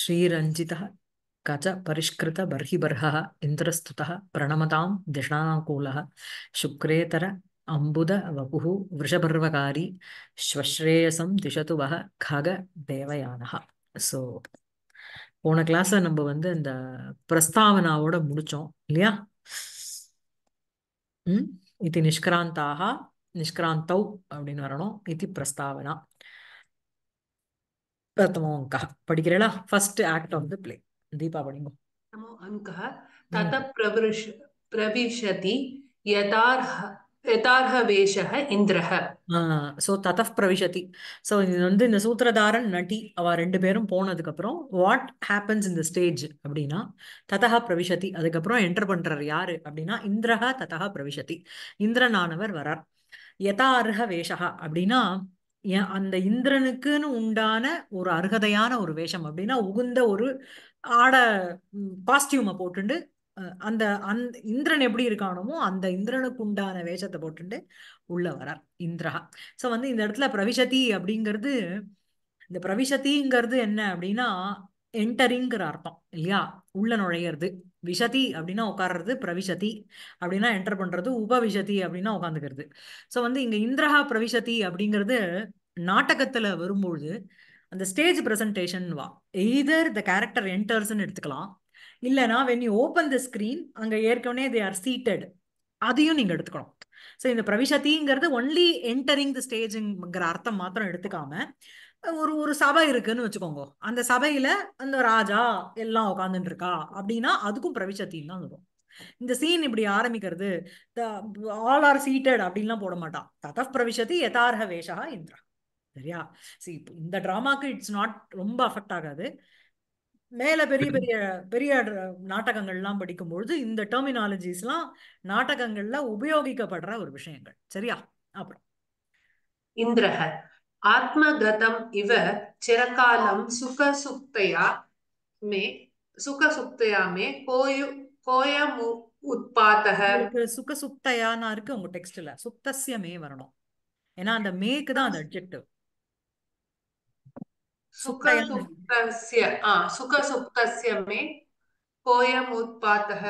ஸ்ரீரஞ்சித கஜ பரிஷ்கிருத பர்ஹிபர்ஹ இந்திரஸ்துதா பிரணமதாம் திஷானாகூல சுக்ரேதர அம்புத வபு விருஷபர்வகாரி ஸ்வஸ்ரேயசம் திஷது வக கக தேவயானகா ஸோ போன கிளாஸை நம்ம வந்து இந்த பிரஸ்தாவனாவோட முடிச்சோம் இல்லையா ம் இது நிஷ்கிராந்தாக நிஷ்கிராந்தௌ அப்படின்னு வரணும் இது பிரஸ்தாவனா प्रथमो अङ्कः पठिकेरला first act of the play दीपा पठिङ्गो प्रथमो अङ्कः तत प्रवृश प्रविशति यथार्ह யதார்ஹவேஷக தத பிரவிஷதி ஸோ இது வந்து இந்த சூத்திரதாரன் நட்டி அவ ரெண்டு பேரும் போனதுக்கு அப்புறம் வாட் ஹேப்பன்ஸ் இந்த ஸ்டேஜ் அப்படின்னா ததா பிரவிஷதி அதுக்கப்புறம் என்டர் பண்றார் யாரு அப்படின்னா இந்திரஹ ததா பிரவிஷதி இந்திரனானவர் வரார் யதார்ஹ வேஷஹா அப்படின்னா அந்த இந்திரனுக்குன்னு உண்டான ஒரு அருகதையான ஒரு வேஷம் அப்படின்னா உகுந்த ஒரு ஆட காஸ்டியூமை போட்டுண்டு அந்த அந் இந்திரன் எப்படி இருக்கானோமோ அந்த இந்திரனுக்கு உண்டான வேஷத்தை போட்டுண்டு உள்ள வரார் இந்திரா ஸோ வந்து இந்த இடத்துல பிரவிசதி அப்படிங்கிறது இந்த பிரவிசதிங்கிறது என்ன அப்படின்னா என்டரிங்கிற அர்த்தம் இல்லையா உள்ள நுழையிறது விஷதி அப்படின்னா உட்கார்றது பிரவிஷதி அப்படின்னா என்டர் பண்ணுறது உபவிஷதி அப்படின்னா உட்காந்துக்கிறது ஸோ வந்து இங்கே இந்திரஹா பிரவிஷதி அப்படிங்கிறது நாடகத்தில் வரும்பொழுது அந்த ஸ்டேஜ் ப்ரெசன்டேஷன் வா எய்தர் த கேரக்டர் என்டர்ஸ்ன்னு எடுத்துக்கலாம் இல்லைனா when you open the screen அங்கே ஏற்கனவே தே ஆர் சீட்டட் அதையும் நீங்கள் எடுத்துக்கணும் ஸோ இந்த பிரவிஷத்திங்கிறது ஒன்லி என்டரிங் த ஸ்டேஜுங்கிற அர்த்தம் மாத்திரம் எடுத்துக்காம ஒரு ஒரு சபை இருக்குன்னு வச்சுக்கோங்க அந்த சபையில அந்த ராஜா எல்லாம் உட்காந்துட்டு இருக்கா அப்படின்னா அதுக்கும் பிரவிச்சத்தின்னு தான் வரும் இந்த சீன் இப்படி ஆரம்பிக்கிறது ஆல் ஆர் சீட்டட் அப்படின்லாம் போட மாட்டான் தத பிரவிஷதி யதார்க வேஷகா இந்திரா சரியா சி இந்த டிராமாக்கு இட்ஸ் நாட் ரொம்ப அஃபெக்ட் ஆகாது மேல பெரிய பெரிய பெரிய நாடகங்கள்லாம் படிக்கும்பொழுது இந்த டெர்மினாலஜிஸ்லாம் நாடகங்கள்ல உபயோகிக்கப்படுற ஒரு விஷயங்கள் சரியா அப்புறம் இந்திரஹ आत्मगतम् इव चिरकालं सुखसुप्तया मे सुखसुप्तया मे कोयु கோயம் உட்பாத்தக சுக சுப்தயானா இருக்கு உங்க டெக்ஸ்ட்ல சுப்தசிய மே வரணும் ஏன்னா அந்த மேக்கு தான் அது அட்ஜெக்டிவ் சுக சுப்தசிய ஆ சுக சுப்தசிய மே கோயம் உட்பாத்தக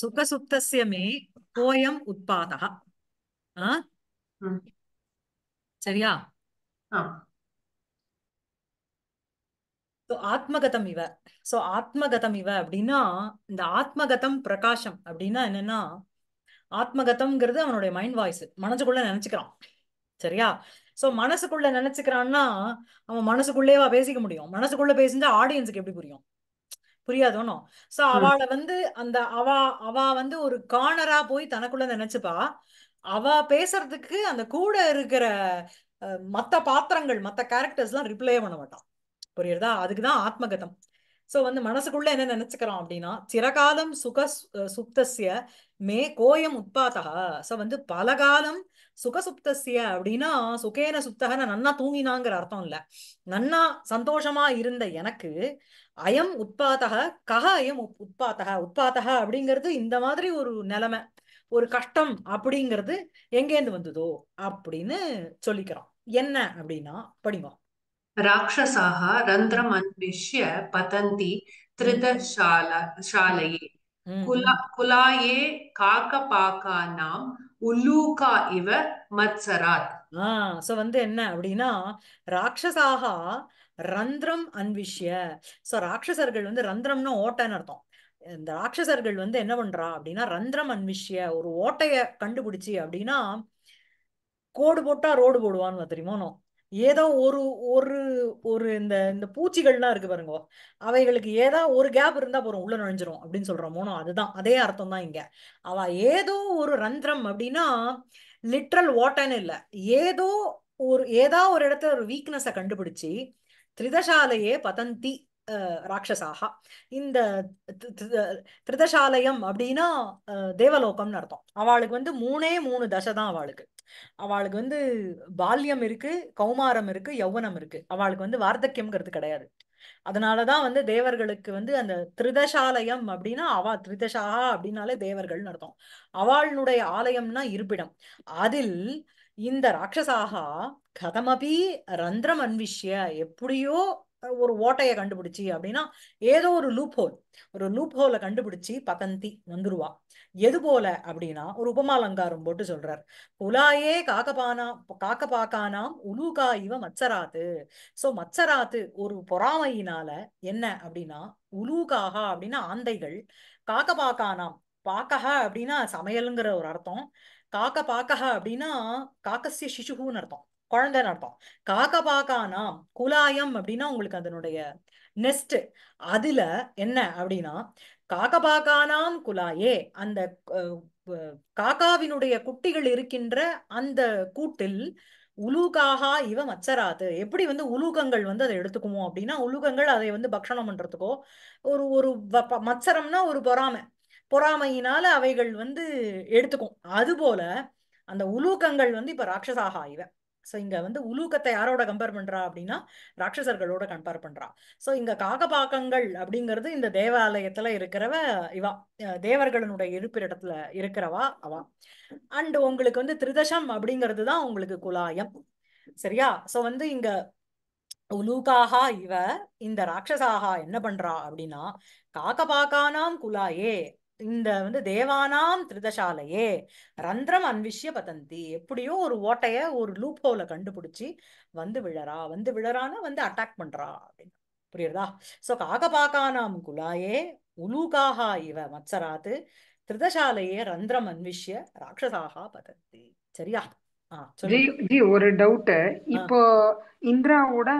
சுக சுப்தசிய மே கோயம் உட்பாதா சரியா ஆத்மகதம் இவ சோ ஆத்மகதம் இவ அப்படின்னா இந்த ஆத்மகதம் பிரகாஷம் அப்படின்னா என்னன்னா ஆத்மகதம்ங்கிறது அவனுடைய மைண்ட் வாய்ஸ் மனசுக்குள்ள நினைச்சுக்கிறான் சரியா சோ மனசுக்குள்ள நினைச்சுக்கிறான்னா அவன் மனசுக்குள்ளேவா பேசிக்க முடியும் மனசுக்குள்ள பேசினா ஆடியன்ஸுக்கு எப்படி புரியும் புரியாதோனும் சோ அவளை வந்து அந்த அவ அவ வந்து ஒரு கார்னரா போய் தனக்குள்ள நினைச்சுப்பா அவ பேசுறதுக்கு அந்த கூட இருக்கிற மத்த பாத்திரங்கள் மத்த கேரக்டர்ஸ் எல்லாம் ரிப்ளே பண்ண மாட்டான் புரியுறதா அதுக்குதான் ஆத்மகதம் சோ வந்து மனசுக்குள்ள என்ன நினைச்சுக்கிறோம் அப்படின்னா சிறகாலம் சுக சுப்தசிய மே கோயம் உட்பாத்தகா சோ வந்து பல காலம் சுகசுப்தசிய அப்படின்னா சுகேன சுப்தகன நன்னா தூங்கினாங்கிற அர்த்தம் இல்ல நன்னா சந்தோஷமா இருந்த எனக்கு அயம் உட்பாத்தக கக அயம் உட்பாத்தக உட்பாத்தக அப்படிங்கிறது இந்த மாதிரி ஒரு நிலைமை ஒரு கஷ்டம் அப்படிங்கிறது எங்கேந்து வந்ததோ அப்படின்னு சொல்லிக்கிறோம் என்ன அப்படின்னா படிவோம் ராட்சசாக ரந்திரம் அன்விஷ்ய பதந்தி திருதசால சாலையே குலா குலாயே காக்க நாம் உல்லூகா இவ மத்சராத் ஆஹ் சோ வந்து என்ன அப்படின்னா ராட்சசாகா ரந்திரம் அன்விஷ்ய சோ ராட்சசர்கள் வந்து ரந்திரம்னா ஓட்டைன்னு அர்த்தம் இந்த ராட்சசர்கள் வந்து என்ன பண்றா அப்படின்னா ரந்திரம் அன்விஷ்ய ஒரு ஓட்டைய கண்டுபிடிச்சு அப்படின்னா கோடு போட்டா ரோடு போடுவான்னு தெரியுமோ ஏதோ ஒரு ஒரு ஒரு இந்த இந்த பூச்சிகள்லாம் இருக்கு பாருங்க அவைகளுக்கு ஏதோ ஒரு கேப் இருந்தா போறோம் உள்ள நுழைஞ்சிரும் அப்படின்னு சொல்ற மோனோ அதுதான் அதே அர்த்தம் தான் இங்க அவ ஏதோ ஒரு ரந்திரம் அப்படின்னா லிட்ரல் ஓட்டன்னு இல்லை ஏதோ ஒரு ஏதா ஒரு இடத்துல ஒரு வீக்னஸை கண்டுபிடிச்சு திரிதசாலையே பதந்தி ராட்சசாக இந்த திருதசாலயம் அப்படின்னா தேவலோகம்னு அர்த்தம் அவளுக்கு வந்து மூணே மூணு தசை தான் அவளுக்கு அவளுக்கு வந்து பால்யம் இருக்கு கௌமாரம் இருக்கு யௌவனம் இருக்கு அவளுக்கு வந்து வார்த்தக்கியம்ங்கிறது கிடையாது அதனாலதான் வந்து தேவர்களுக்கு வந்து அந்த திருதசாலயம் அப்படின்னா அவா திருதசாகா அப்படின்னாலே தேவர்கள்னு அர்த்தம் அவளுடைய ஆலயம்னா இருப்பிடம் அதில் இந்த ராட்சசாகா கதமபி ரந்திரம் அன்விஷ்ய எப்படியோ ஒரு ஓட்டையை கண்டுபிடிச்சி அப்படின்னா ஏதோ ஒரு லூப் ஹோல் ஒரு லூப் ஹோலை கண்டுபிடிச்சி பதந்தி வந்துருவா எது போல அப்படின்னா ஒரு உபமாலங்காரம் போட்டு சொல்றார் புலாயே காக்கபானா பாக்கானாம் உலூகா இவ மச்சராத்து சோ மச்சராத்து ஒரு பொறாமையினால என்ன அப்படின்னா உலூகாகா அப்படின்னா ஆந்தைகள் பாக்கானாம் பாக்கஹா அப்படின்னா சமையலுங்கிற ஒரு அர்த்தம் காக்க பாக்கஹா அப்படின்னா காக்கசிய சிசுகுன்னு அர்த்தம் குழந்தைன்னு அர்த்தம் காகபாகானாம் குலாயம் அப்படின்னா உங்களுக்கு அதனுடைய நெஸ்ட் அதுல என்ன அப்படின்னா காகபாகானாம் குலாயே அந்த காக்காவினுடைய குட்டிகள் இருக்கின்ற அந்த கூட்டில் உலூகாகா இவ மச்சராது எப்படி வந்து உலூகங்கள் வந்து அதை எடுத்துக்குமோ அப்படின்னா உலூகங்கள் அதை வந்து பக்ஷணம் பண்றதுக்கோ ஒரு ஒரு மச்சரம்னா ஒரு பொறாமை பொறாமையினால அவைகள் வந்து எடுத்துக்கும் அதுபோல அந்த உலூகங்கள் வந்து இப்ப ராட்சசாகா இவ ஸோ இங்கே வந்து உலூகத்தை யாரோட கம்பேர் பண்ணுறா அப்படின்னா ராட்சசர்களோட கம்பேர் பண்ணுறா ஸோ இங்கே காகபாக்கங்கள் அப்படிங்கிறது இந்த தேவாலயத்தில் இருக்கிறவ இவா தேவர்களுடைய இருப்பிடத்துல இருக்கிறவா அவா அண்டு உங்களுக்கு வந்து திரிதசம் அப்படிங்கிறது தான் உங்களுக்கு குலாயம் சரியா ஸோ வந்து இங்க உலூகாகா இவ இந்த ராட்சசாகா என்ன பண்றா அப்படின்னா காக்கபாக்கானாம் குலாயே இந்த வந்து தேவானாம் திருதசாலையே ரந்திரம் அன்விஷ்ய பதந்தி எப்படியோ ஒரு ஓட்டைய ஒரு லூப் ஹோல கண்டுபிடிச்சி வந்து விழறா வந்து விழறான்னு வந்து அட்டாக் பண்றா அப்படின்னு புரியுறதா சோ காகபாக்கானாம் குலாயே உலூகாக இவ மத்சராத்து திருதசாலையே ரந்திரம் அன்விஷ்ய ராட்சசாகா பதந்தி சரியா ஜி ஜி ஒரு டவுட்டு இப்போ இந்திராவோட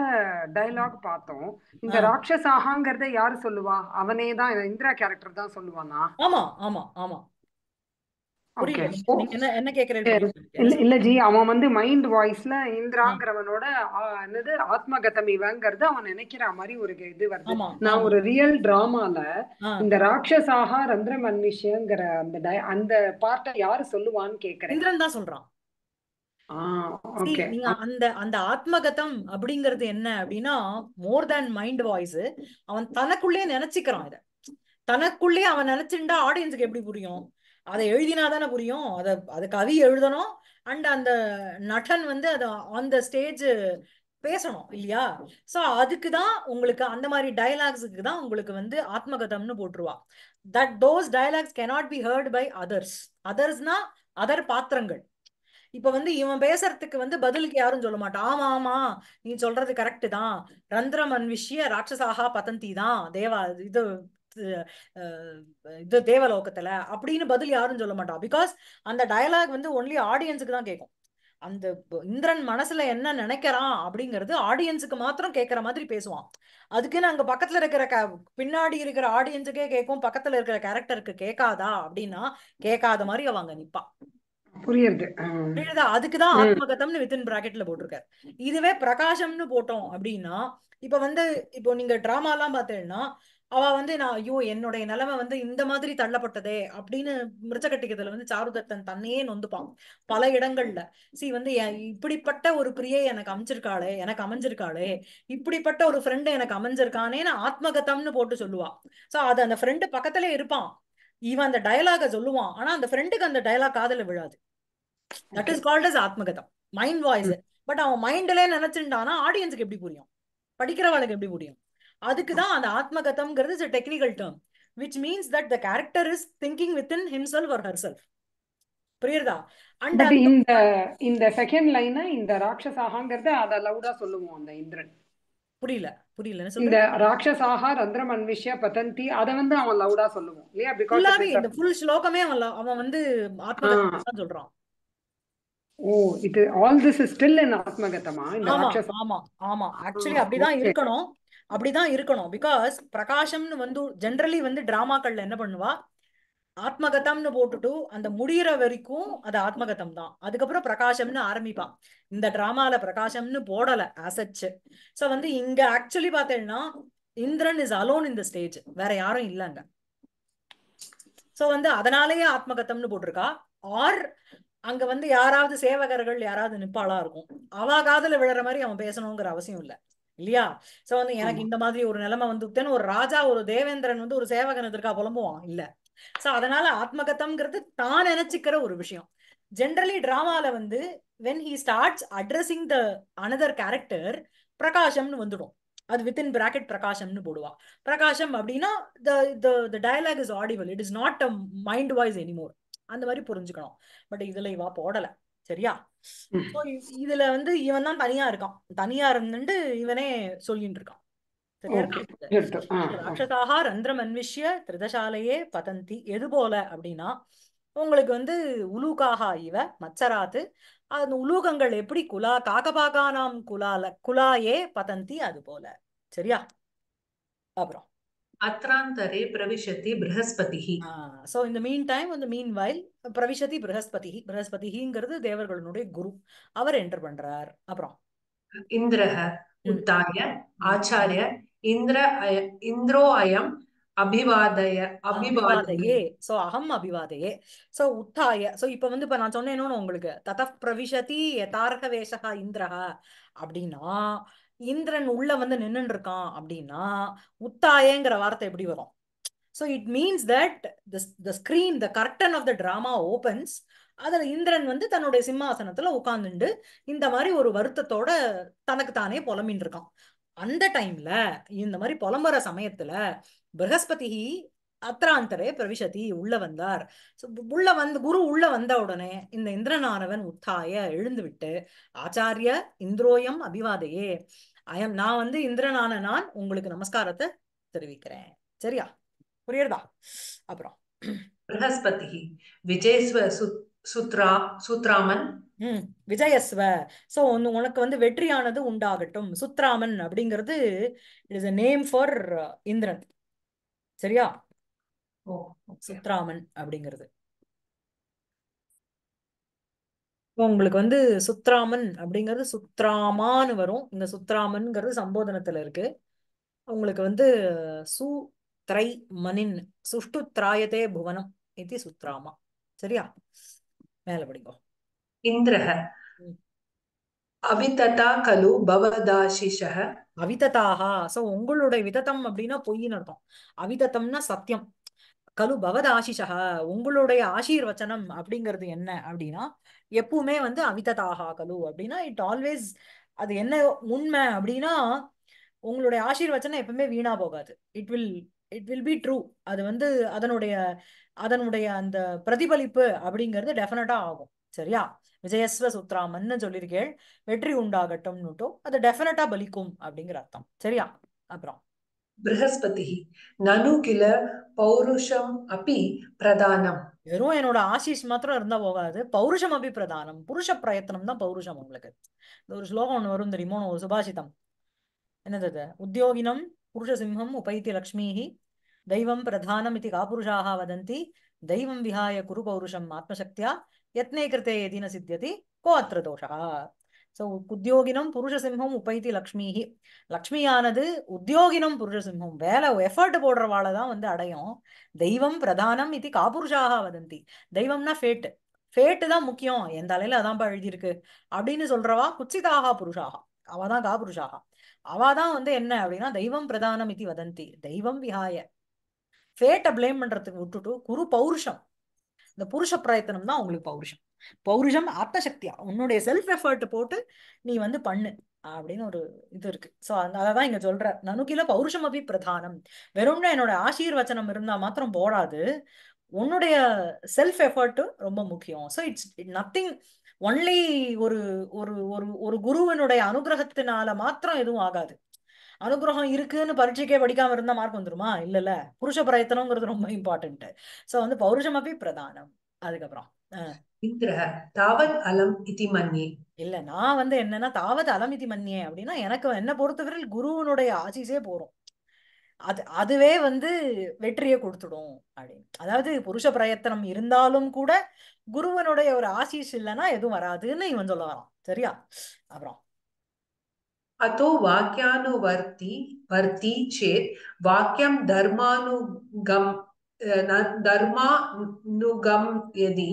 டயலாக் பார்த்தோம் இந்த ஆ ராட்சசாகாங்கிறத யாரு சொல்லுவா அவனே தான் இந்திரா கேரக்டர் தான் சொல்லுவானா ஆமா ஆமா ஆமா இல்ல ஜி அவன் வந்து மைண்ட் வாய்ஸ்ல இந்திராங்கிறவனோட ஆ, என்னது ஆத்மகதமிவங்கிறது அவன் நினைக்கிற மாதிரி ஒரு இது வருது நான் ஒரு ரியல் டிராமால இந்த ராட்சசாகா ரந்திரமன்மிஷங்கிற அந்த அந்த பார்ட்ட யாரு சொல்லுவான்னு கேக்குறேன் இந்திரன் தான் சொல்றான் நீங்க அந்த அந்த ஆத்மகதம் அப்படிங்கிறது என்ன அப்படின்னா மோர் தேன் மைண்ட் வாய்ஸ் அவன் தனக்குள்ளே நினைச்சுக்கிறான் இத தனக்குள்ளே அவன் நினைச்சிருந்தா ஆடியன்ஸுக்கு எப்படி புரியும் அதை எழுதினாதானே புரியும் அதை அது கவி எழுதணும் அண்ட் அந்த நடன் வந்து அதை ஆன் த ஸ்டேஜ் பேசணும் இல்லையா ஸோ அதுக்கு தான் உங்களுக்கு அந்த மாதிரி டயலாக்ஸுக்கு தான் உங்களுக்கு வந்து ஆத்மகதம்னு போட்டுருவா that those dialogues cannot be heard by others அதர்ஸ்னா அதர் பாத்திரங்கள் இப்ப வந்து இவன் பேசுறதுக்கு வந்து பதிலுக்கு யாரும் சொல்ல மாட்டான் ஆமா ஆமா நீ சொல்றது கரெக்டு தான் ரந்திரமன் விஷய ராட்சசாகா பதந்தி தான் தேவா இது இது தேவலோகத்துல அப்படின்னு பதில் யாரும் சொல்ல மாட்டான் பிகாஸ் அந்த டயலாக் வந்து ஒன்லி ஆடியன்ஸுக்கு தான் கேட்கும் அந்த இந்திரன் மனசுல என்ன நினைக்கிறான் அப்படிங்கிறது ஆடியன்ஸுக்கு மாத்திரம் கேட்கற மாதிரி பேசுவான் அதுக்குன்னு அங்க பக்கத்துல இருக்கிற க பின்னாடி இருக்கிற ஆடியன்ஸுக்கே கேட்கும் பக்கத்துல இருக்கிற கேரக்டருக்கு கேட்காதா அப்படின்னா கேட்காத மாதிரி அவங்க நிப்பான் புரியுது புரியுதா அதுக்குதான் ஆத்மகதம்னு வித்தின் பிராக்கெட்ல போட்டிருக்காரு இதுவே பிரகாசம்னு போட்டோம் அப்படின்னா இப்ப வந்து இப்போ நீங்க டிராமா எல்லாம் பாத்தீங்கன்னா அவ வந்து நான் ஐயோ என்னுடைய நிலைமை வந்து இந்த மாதிரி தள்ளப்பட்டதே அப்படின்னு மிருச்சகட்டிக்கத்துல வந்து சாருதத்தன் தன்னையே நொந்துப்பான் பல இடங்கள்ல சி வந்து இப்படிப்பட்ட ஒரு பிரியை எனக்கு அமைஞ்சிருக்காளே எனக்கு அமைஞ்சிருக்காளே இப்படிப்பட்ட ஒரு ஃப்ரெண்டு எனக்கு அமைஞ்சிருக்கானேன்னு ஆத்மகத்தம்னு போட்டு சொல்லுவா சோ அது அந்த ஃப்ரெண்டு பக்கத்துல இருப்பான் இவன் அந்த டயலாக சொல்லுவான் ஆனா அந்த ஃப்ரெண்டுக்கு அந்த டயலாக் காதல விழாது தட் இஸ் கால்ட் அஸ் ஆத்மகதம் மைண்ட் வாய்ஸ் பட் அவன் மைண்ட்ல நினைச்சிருந்தானா ஆடியன்ஸுக்கு எப்படி புரியும் படிக்கிறவளுக்கு எப்படி புரியும் அதுக்குதான் அந்த ஆத்மகதம்ங்கிறது is technical term which means that the character is thinking within self or her self புரியுதா அண்ட் இந்த இந்த செகண்ட் லைன் இந்த ராட்சசாகங்கிறத அதை லவுடா சொல்லுவோம் அந்த இந்திரன் புரியல புரியல இந்த ராட்சசாக ரந்திரம் அன்விஷ்ய பதந்தி அத வந்து அவன் லவுடா சொல்லுவான் இல்லையா பிகாஸ் இந்த ஃபுல் ஸ்லோகமே அவன் அவன் வந்து ஆத்மகதமா சொல்றான் ஓ இது all this is still in ஆத்மகதமா இந்த ராட்சச ஆமா ஆமா ஆக்சுவலி அப்படிதான் இருக்கணும் அப்படிதான் இருக்கணும் பிகாஸ் பிரகாஷம்னு வந்து ஜென்ரலி வந்து டிராமாக்கள்ல என்ன பண்ணுவா ஆத்மகதம்னு போட்டுட்டு அந்த முடிகிற வரைக்கும் அது ஆத்மகதம் தான் அதுக்கப்புறம் பிரகாசம்னு ஆரம்பிப்பான் இந்த டிராமால பிரகாசம்னு போடல அசச்சு சோ வந்து இங்க ஆக்சுவலி பார்த்தேன்னா இந்திரன் இஸ் அலோன் இந்த ஸ்டேஜ் வேற யாரும் இல்லைங்க சோ வந்து அதனாலேயே ஆத்மகத்தம்னு போட்டிருக்கா ஆர் அங்க வந்து யாராவது சேவகர்கள் யாராவது நிப்பாளா இருக்கும் அவா காதல விழுற மாதிரி அவன் பேசணுங்கிற அவசியம் இல்ல இல்லையா சோ வந்து எனக்கு இந்த மாதிரி ஒரு நிலைமை வந்துட்டேன்னு ஒரு ராஜா ஒரு தேவேந்திரன் வந்து ஒரு சேவகன் எதிர்க்கா புலம்புவான் இல்ல சோ அதனால ஆத்மகதம்ங்கிறது தான் நினைச்சுக்கிற ஒரு விஷயம் ஜென்ரலி டிராமால வந்து when he starts addressing the another character பிரகாஷம்னு வந்துடும் அது வித்தின் பிராக்கெட் பிரகாஷம்னு போடுவா பிரகாஷம் அப்படின்னா the dialogue is audible it is not a mind voice anymore அந்த மாதிரி புரிஞ்சுக்கணும் பட் இதுல இவா போடல சரியா இதுல வந்து இவன் தான் தனியா இருக்கான் தனியா இருந்துட்டு இவனே சொல்லிட்டு இருக்கான் ராட்சசாக ரந்திரம் அன்விஷ்ய திருதசாலையே பதந்தி எது போல அப்படின்னா உங்களுக்கு வந்து உலூகாக இவ மச்சராத்து அந்த உலூகங்கள் எப்படி குலா காகபாகானாம் குலால குலாயே பதந்தி அது போல சரியா அப்புறம் அத்ராந்தரே பிரவிஷதி பிரகஸ்பதிஹி சோ இந்த மீன் டைம் வந்து மீன் வயல் பிரவிஷதி பிரகஸ்பதிஹி பிரகஸ்பதிஹிங்கிறது தேவர்களுடைய குரு அவர் என்டர் பண்றார் அப்புறம் இந்திர உத்தாய ஆச்சாரிய இந்திர இந்திரோ அயம் அபிவாதய அபிவாதயே சோ அகம் அபிவாதயே சோ உத்தாய சோ இப்ப வந்து இப்ப நான் சொன்னேன் இன்னொன்னு உங்களுக்கு தத பிரவிஷதி யதார்க வேஷகா இந்திரஹா அப்படின்னா இந்திரன் உள்ள வந்து நின்னு இருக்கான் அப்படின்னா உத்தாயங்கிற வார்த்தை எப்படி வரும் so it means that the screen the curtain of the drama opens அதில் இந்திரன் வந்து தன்னுடைய சிம்மாசனத்தில் உட்காந்துண்டு இந்த மாதிரி ஒரு வருத்தத்தோட தனக்கு தானே புலமின்னு இருக்கான் அந்த டைம்ல இந்த மாதிரி புலம்புற சமயத்துல பிரகஸ்பதி அத்திராந்தரே பிரவிசதி உள்ள வந்தார் உள்ள வந்து குரு உள்ள வந்த உடனே இந்த இந்திரனானவன் உத்தாய எழுந்து விட்டு ஆச்சாரிய இந்திரோயம் அபிவாதையே அயம் நான் வந்து இந்திரனான நான் உங்களுக்கு நமஸ்காரத்தை தெரிவிக்கிறேன் சரியா புரியுறதா அப்புறம் பிரகஸ்பதி விஜய் சுத்ரா சுத்ராமன் ஹம் விஜயஸ்வ சோ ஒன்னு உனக்கு வந்து வெற்றியானது உண்டாகட்டும் சுத்ராமன் அப்படிங்கிறது it is a name for Indran சரியா சுத்ராமன் அப்படிங்கிறது உங்களுக்கு வந்து சுத்ராமன் அப்படிங்கிறது சுத்ராமான்னு வரும் இந்த சுத்ராமன்ங்கிறது சம்போதனத்துல இருக்கு உங்களுக்கு வந்து சு திரை மணின் சுஷ்டு திராயதே புவனம் இது சுத்ராமா சரியா மேல படிக்கும் इन्द्रः அவிததா கலு பவதாசிஷக அவிததாகா சோ உங்களுடைய விதத்தம் அப்படின்னா பொய்ன்னு அர்த்தம் அவிதத்தம்னா சத்தியம் கலு பவத உங்களுடைய ஆசீர்வச்சனம் அப்படிங்கிறது என்ன அப்படின்னா எப்பவுமே வந்து அவிததாகா கலு அப்படின்னா இட் ஆல்வேஸ் அது என்ன உண்மை அப்படின்னா உங்களுடைய ஆசீர்வச்சனம் எப்பவுமே வீணா போகாது it will it will be true அது வந்து அதனுடைய அதனுடைய அந்த பிரதிபலிப்பு அப்படிங்கிறது டெஃபினட்டா ஆகும் சரியா விஜயஸ்வ சுத்ராமன் சொல்லியிருக்கேள் வெற்றி உண்டாகட்டும்னுட்டோ அது டெஃபினட்டா பலிக்கும் அப்படிங்கிற அர்த்தம் சரியா அப்புறம் நனு கில பௌருஷம் அப்பி பிரதானம் வெறும் என்னோட ஆசிஷ் மாத்திரம் இருந்தா போகாது பௌருஷம் பிரதானம் புருஷ பிரயத்தனம் தான் பௌருஷம் உங்களுக்கு இந்த ஒரு ஸ்லோகம் ஒன்று வரும் தெரியுமோ ஒரு சுபாஷிதம் என்னது உத்தியோகினம் புருஷ சிம்ஹம் உபைத்தி லக்ஷ்மிஹி தெய்வம் பிரதானம் இது காபுருஷாக வதந்தி தெய்வம் விஹாய குரு பௌருஷம் ஆத்மசக்தியா యత్నే கிருத்தே எதின சித்தியதி கோ అత్ర தோஷா சோ உத்தியோகினம் புருஷசிம்ஹம் உப்பைத்தி லக்ஷ்மிஹி லக்ஷ்மியானது உத்தியோகினம் புருஷசிம்ஹம் வேலை எஃபர்ட் போடுறவாளை தான் வந்து அடையும் தெய்வம் பிரதானம் இது காபுருஷாக வதந்தி தெய்வம்னா ஃபேட்டு ஃபேட்டு தான் முக்கியம் எந்த அலையில அதான்ப்பா எழுதியிருக்கு அப்படின்னு சொல்றவா குச்சிதாகா புருஷாக அவ தான் காபுருஷாகா அவா தான் வந்து என்ன அப்படின்னா தெய்வம் பிரதானம் இது வதந்தி தெய்வம் விஹாய ஃபேட்டை பிளேம் பண்றதுக்கு விட்டுட்டு குரு பௌருஷம் இந்த புருஷ பிரயத்தனம் தான் உங்களுக்கு பௌருஷம் பௌருஷம் சக்தியா உன்னுடைய செல்ஃப் எஃபர்ட் போட்டு நீ வந்து பண்ணு அப்படின்னு ஒரு இது இருக்கு சோ அதான் இங்க சொல்ற நனுக்கில பௌருஷம் அபி பிரதானம் வெறும்னா என்னோட ஆசீர்வச்சனம் இருந்தா மாத்திரம் போடாது உன்னுடைய செல்ஃப் எஃபர்ட்டும் ரொம்ப முக்கியம் ஸோ இட்ஸ் நத்திங் ஒன்லி ஒரு ஒரு ஒரு ஒரு குருவனுடைய அனுகிரகத்தினால மாத்திரம் எதுவும் ஆகாது அனுகிரகம் இருக்குன்னு பரீட்சைக்கே படிக்காம இருந்தா மார்க் வந்துருமா இல்லல்ல புருஷ பிரயத்தனம்ங்கிறது ரொம்ப இம்பார்ட்டன்ட் சோ வந்து பௌருஷம் அப்படி பிரதானம் அதுக்கப்புறம் இந்திர தாவத் அலம் இதி இல்ல நான் வந்து என்னன்னா தாவத் அலம் இதி அப்படின்னா எனக்கு என்ன பொறுத்தவரையில் குருவனுடைய ஆசிஸே போறோம் அது அதுவே வந்து வெற்றியை கொடுத்துடும் அப்படின்னு அதாவது புருஷ பிரயத்தனம் இருந்தாலும் கூட குருவனுடைய ஒரு ஆசீஸ் இல்லைன்னா எதுவும் வராதுன்னு இவன் சொல்ல வரான் சரியா அப்புறம் अतो वाक्यानुवर्ति वर्ति चेत् वाक्यं தர்மானுகம் धर्मानुगम यदि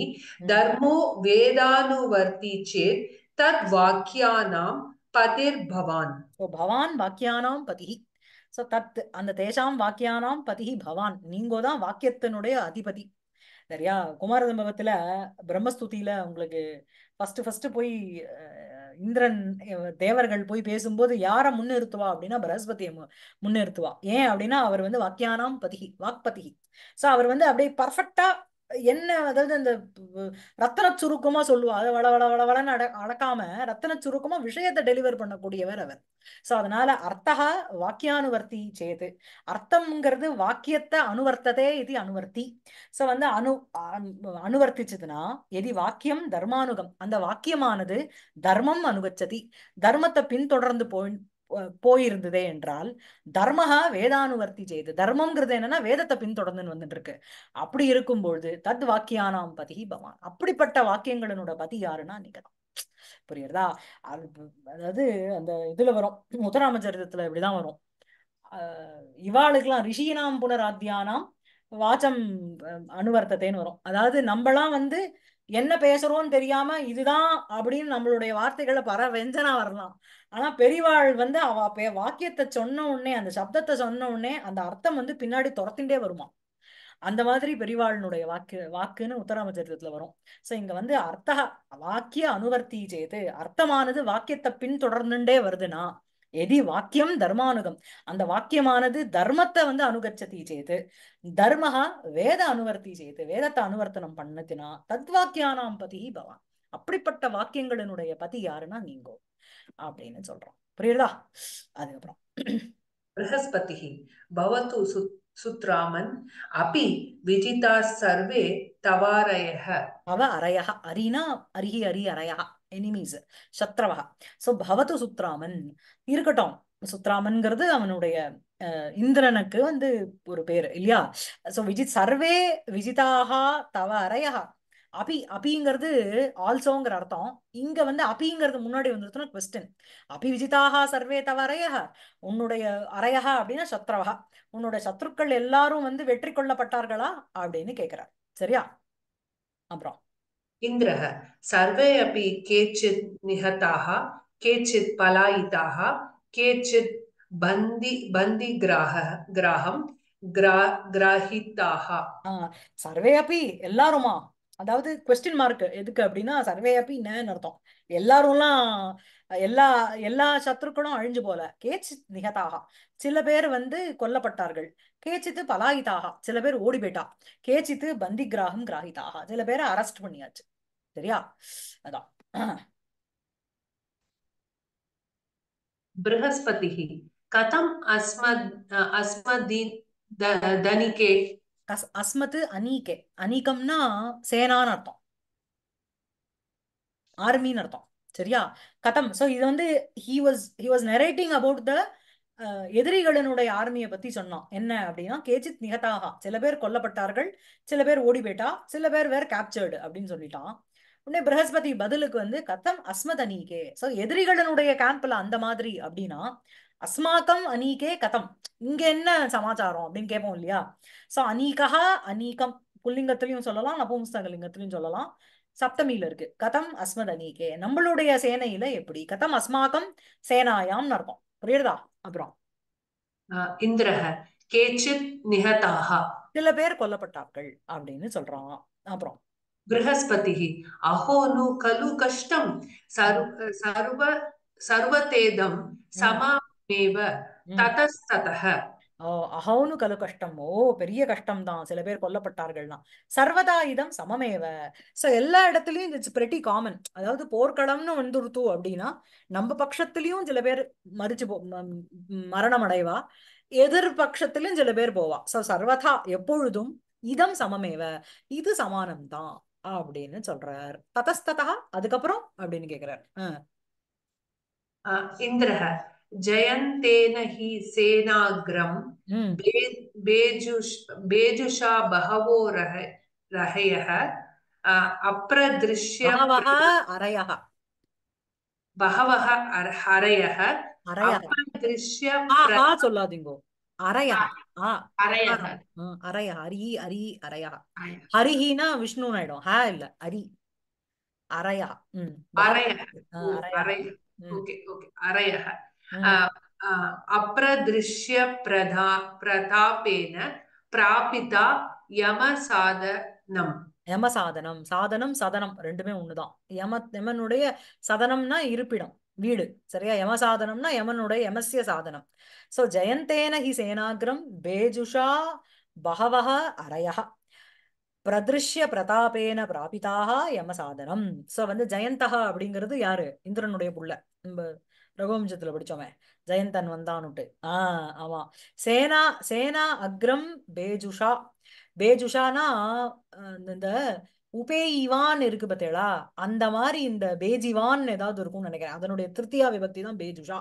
धर्मो वेदानुवर्ति चेत् तद् वाक्यानां पतिर्भवान् ஸோ பவான் வாக்கியானாம் பதிகி ஸோ தத் அந்த தேசாம் வாக்கியானாம் பதிகி பவான் நீங்கோ தான் வாக்கியத்தினுடைய அதிபதி சரியா குமாரதம்பவத்துல பிரம்மஸ்துதியில உங்களுக்கு ஃபர்ஸ்ட் ஃபர்ஸ்ட் போய் இந்திரன் தேவர்கள் போய் பேசும்போது யாரை முன்னிறுத்துவா அப்படின்னா பிரகஸ்பதியை முன்னிறுத்துவா ஏன் அப்படின்னா அவர் வந்து வாக்கியானாம் பதிகி வாக்பதிகி ஸோ அவர் வந்து அப்படியே பர்ஃபெக்டா என்ன அதாவது அந்த ரத்தன சுருக்கமா சொல்லுவா அதை வள வள வள வளன்னு அட அடக்காம ரத்தன சுருக்கமா விஷயத்தை டெலிவர் பண்ணக்கூடியவர் அவர் சோ அதனால அர்த்தகா வாக்கியானுவர்த்தி செய்யுது அர்த்தம்ங்கிறது வாக்கியத்தை அனுவர்த்ததே இது அனுவர்த்தி சோ வந்து அனு அனுவர்த்திச்சதுன்னா எதி வாக்கியம் தர்மானுகம் அந்த வாக்கியமானது தர்மம் அனுகச்சதி தர்மத்தை பின்தொடர்ந்து போய் போயிருந்ததே என்றால் தர்மஹா வேதானுவர்த்தி செய்து தர்மம்ங்கிறது என்னன்னா வேதத்தை பின்தொடர்ந்துன்னு வந்துட்டு இருக்கு அப்படி இருக்கும் பொழுது தத் வாக்கியானாம் பதி பவான் அப்படிப்பட்ட வாக்கியங்களினோட பதி யாருன்னா நீங்க புரியுறதா அதாவது அந்த இதுல வரும் உத்தராமச்சரிதத்துல இப்படிதான் வரும் இவாளுக்கெல்லாம் ரிஷியினாம் புனராத்தியானாம் வாச்சம் அனுவர்த்தத்தைன்னு வரும் அதாவது நம்மளாம் வந்து என்ன பேசுறோம்னு தெரியாம இதுதான் அப்படின்னு நம்மளுடைய வார்த்தைகளை பர வெஞ்சனா வரலாம் ஆனா பெரிவாள் வந்து அவ வாக்கியத்தை சொன்ன உடனே அந்த சப்தத்தை சொன்ன உடனே அந்த அர்த்தம் வந்து பின்னாடி துரத்திண்டே வருமா அந்த மாதிரி பெரிவாளனுடைய வாக்கு வாக்குன்னு உத்தராமச்சரித்திரத்துல வரும் சோ இங்க வந்து அர்த்த வாக்கிய அனுவர்த்தி செய்து அர்த்தமானது வாக்கியத்தை பின் தொடர்ந்துட்டே வருதுன்னா எதி வாக்கியம் தர்மானுகம் அந்த வாக்கியமானது தர்மத்தை வந்து அனுகச்சதி செய்து தர்மஹா வேத அனுவர்த்தி செய்து வேதத்தை அனுவர்த்தனம் பண்ணதுனா வாக்கியானாம் பதி பவான் அப்படிப்பட்ட வாக்கியங்களினுடைய பதி யாருன்னா நீங்கோ அப்படின்னு சொல்றோம் புரியுதா அதுக்கப்புறம் பவத்து சுத் சுத்ராமன் அபி விஜிதா சர்வே தவாரயக அவ அரயக அரினா அரிஹி அரி அரயக எனிமீஸ் சத்ரவக சோ பவது சுத்ராமன் இருக்கட்டும் சுத்ராமன்ங்கிறது அவனுடைய இந்திரனுக்கு வந்து ஒரு பேர் இல்லையா சோ விஜித் சர்வே விஜிதாகா தவ அரயகா அபி அபிங்கிறது ஆல்சோங்கிற அர்த்தம் இங்க வந்து அபிங்கிறது முன்னாடி வந்துருச்சுன்னா கொஸ்டின் அபி விஜிதாக சர்வே தவறையா உன்னுடைய அரையகா அப்படின்னா சத்ரவகா உன்னுடைய சத்ருக்கள் எல்லாரும் வந்து வெற்றி கொள்ளப்பட்டார்களா அப்படின்னு கேக்குறார் சரியா அப்புறம் இந்திர சர்வே அபி கேச்சித் நிகத்தாக கேச்சித் பலாயிதாக கேச்சித் பந்தி பந்தி கிராக கிராகம் கிரா கிராஹிதாக சர்வே அபி எல்லாருமா அதாவது கொஸ்டின் மார்க் எதுக்கு அப்படின்னா சர்வே அப்பி என்னன்னு அர்த்தம் எல்லாரும்லாம் எல்லா எல்லா சத்ருக்களும் அழிஞ்சு போல கேச்சி நிகதாக சில பேர் வந்து கொல்லப்பட்டார்கள் கேச்சித்து பலாயிதாக சில பேர் ஓடி போயிட்டா கேச்சித்து பந்தி கிராகம் கிராகிதாக சில பேரை அரெஸ்ட் பண்ணியாச்சு சரியா அதான் கதம் அஸ்மத் அஸ்மதீன் अस्मद् धनिके அஸ் அஸ்மத்து அனீகே அனீகம்னா சேனான்னு அர்த்தம் ஆர்மின்னு அர்த்தம் சரியா கதம் ஸோ இது வந்து he was he was narrating about the எதிரிகளினுடைய ஆர்மியை பத்தி சொன்னான் என்ன அப்படின்னா கேஜித் நிகதாகா சில பேர் கொல்லப்பட்டார்கள் சில பேர் ஓடி போயிட்டா சில பேர் வேற கேப்சர்டு அப்படின்னு சொல்லிட்டான் உடனே பிரகஸ்பதி பதிலுக்கு வந்து கத்தம் அஸ்மதனீகே ஸோ எதிரிகளினுடைய கேம்ப்ல அந்த மாதிரி அப்படின்னா அஸ்மாக்கம் அநீகே கதம் இங்க என்ன சமாச்சாரம் அப்படின்னு கேட்போம் இல்லையா சோ அநீகா அநீகம் புல்லிங்கத்திலையும் சொல்லலாம் நபும்சகலிங்கத்திலையும் சொல்லலாம் சப்தமியில இருக்கு கதம் அஸ்மத் அநீகே நம்மளுடைய சேனையில எப்படி கதம் அஸ்மாக்கம் சேனாயாம் அர்த்தம் புரியுதா அப்புறம் இந்திரஹ கேச்சித் சில பேர் கொல்லப்பட்டார்கள் அப்படின்னு சொல்றான் அப்புறம் बृहस्पतिः अहो கலு கஷ்டம் சர்வ சர்வ சர்வதேதம் சமா ஓ கலு கஷ்டம் ஓ பெரிய கஷ்டம் தான் சில பேர் கொல்லப்பட்டார்கள்னா சர்வதா இதம் சமமேவ சோ எல்லா இடத்துலயும் இட்ஸ் பிரெட்டி காமன் அதாவது போர்க்களம்னு வந்துருத்து அப்படின்னா நம்ம பட்சத்துலயும் சில பேர் மறிச்சு போ மரணம் அடைவா எதிர் பட்சத்திலும் சில பேர் போவா சோ சர்வதா எப்பொழுதும் இதம் சமமேவ இது சமானம் தான் அப்படின்னு சொல்றார் ததஸ்ததா அதுக்கப்புறம் அப்படின்னு கேக்குறாரு இந்திரஹ जयन्तेन हि सेनाग्रं बेजुष बेजुषा बहवो रह रहयः अप्रदृश्य अरयः बहवः हरयः अप्रदृश्य சொல்லாதீங்கோ அரயா அரயா அரி அரி அரயா ஹரிஹினா விஷ்ணு ஆயிடும் அப்ரதிருஷ்ய பிரதா பிரதாபேன பிராபிதா யம சாதனம் யம சாதனம் சாதனம் சதனம் ரெண்டுமே ஒண்ணுதான் யம யமனுடைய சதனம்னா இருப்பிடம் வீடு சரியா யம சாதனம்னா யமனுடைய யமசிய சாதனம் சோ ஜெயந்தேன ஹி சேனாகிரம் பேஜுஷா பகவஹ அரயஹ பிரதிருஷ்ய பிரதாபேன பிராபிதாக யம சாதனம் சோ வந்து ஜெயந்தகா அப்படிங்கிறது யாரு இந்திரனுடைய புள்ள ரகுவம்சத்துல படிச்சோமே ஜெயந்தன் வந்தான்னுட்டு ஆஹ் ஆமா சேனா சேனா அக்ரம் பேஜுஷா பேஜுஷானா இந்த உபேயிவான் இருக்கு பார்த்தேளா அந்த மாதிரி இந்த பேஜிவான் ஏதாவது இருக்கும்னு நினைக்கிறேன் அதனுடைய திருத்தியா விபத்தி தான் பேஜுஷா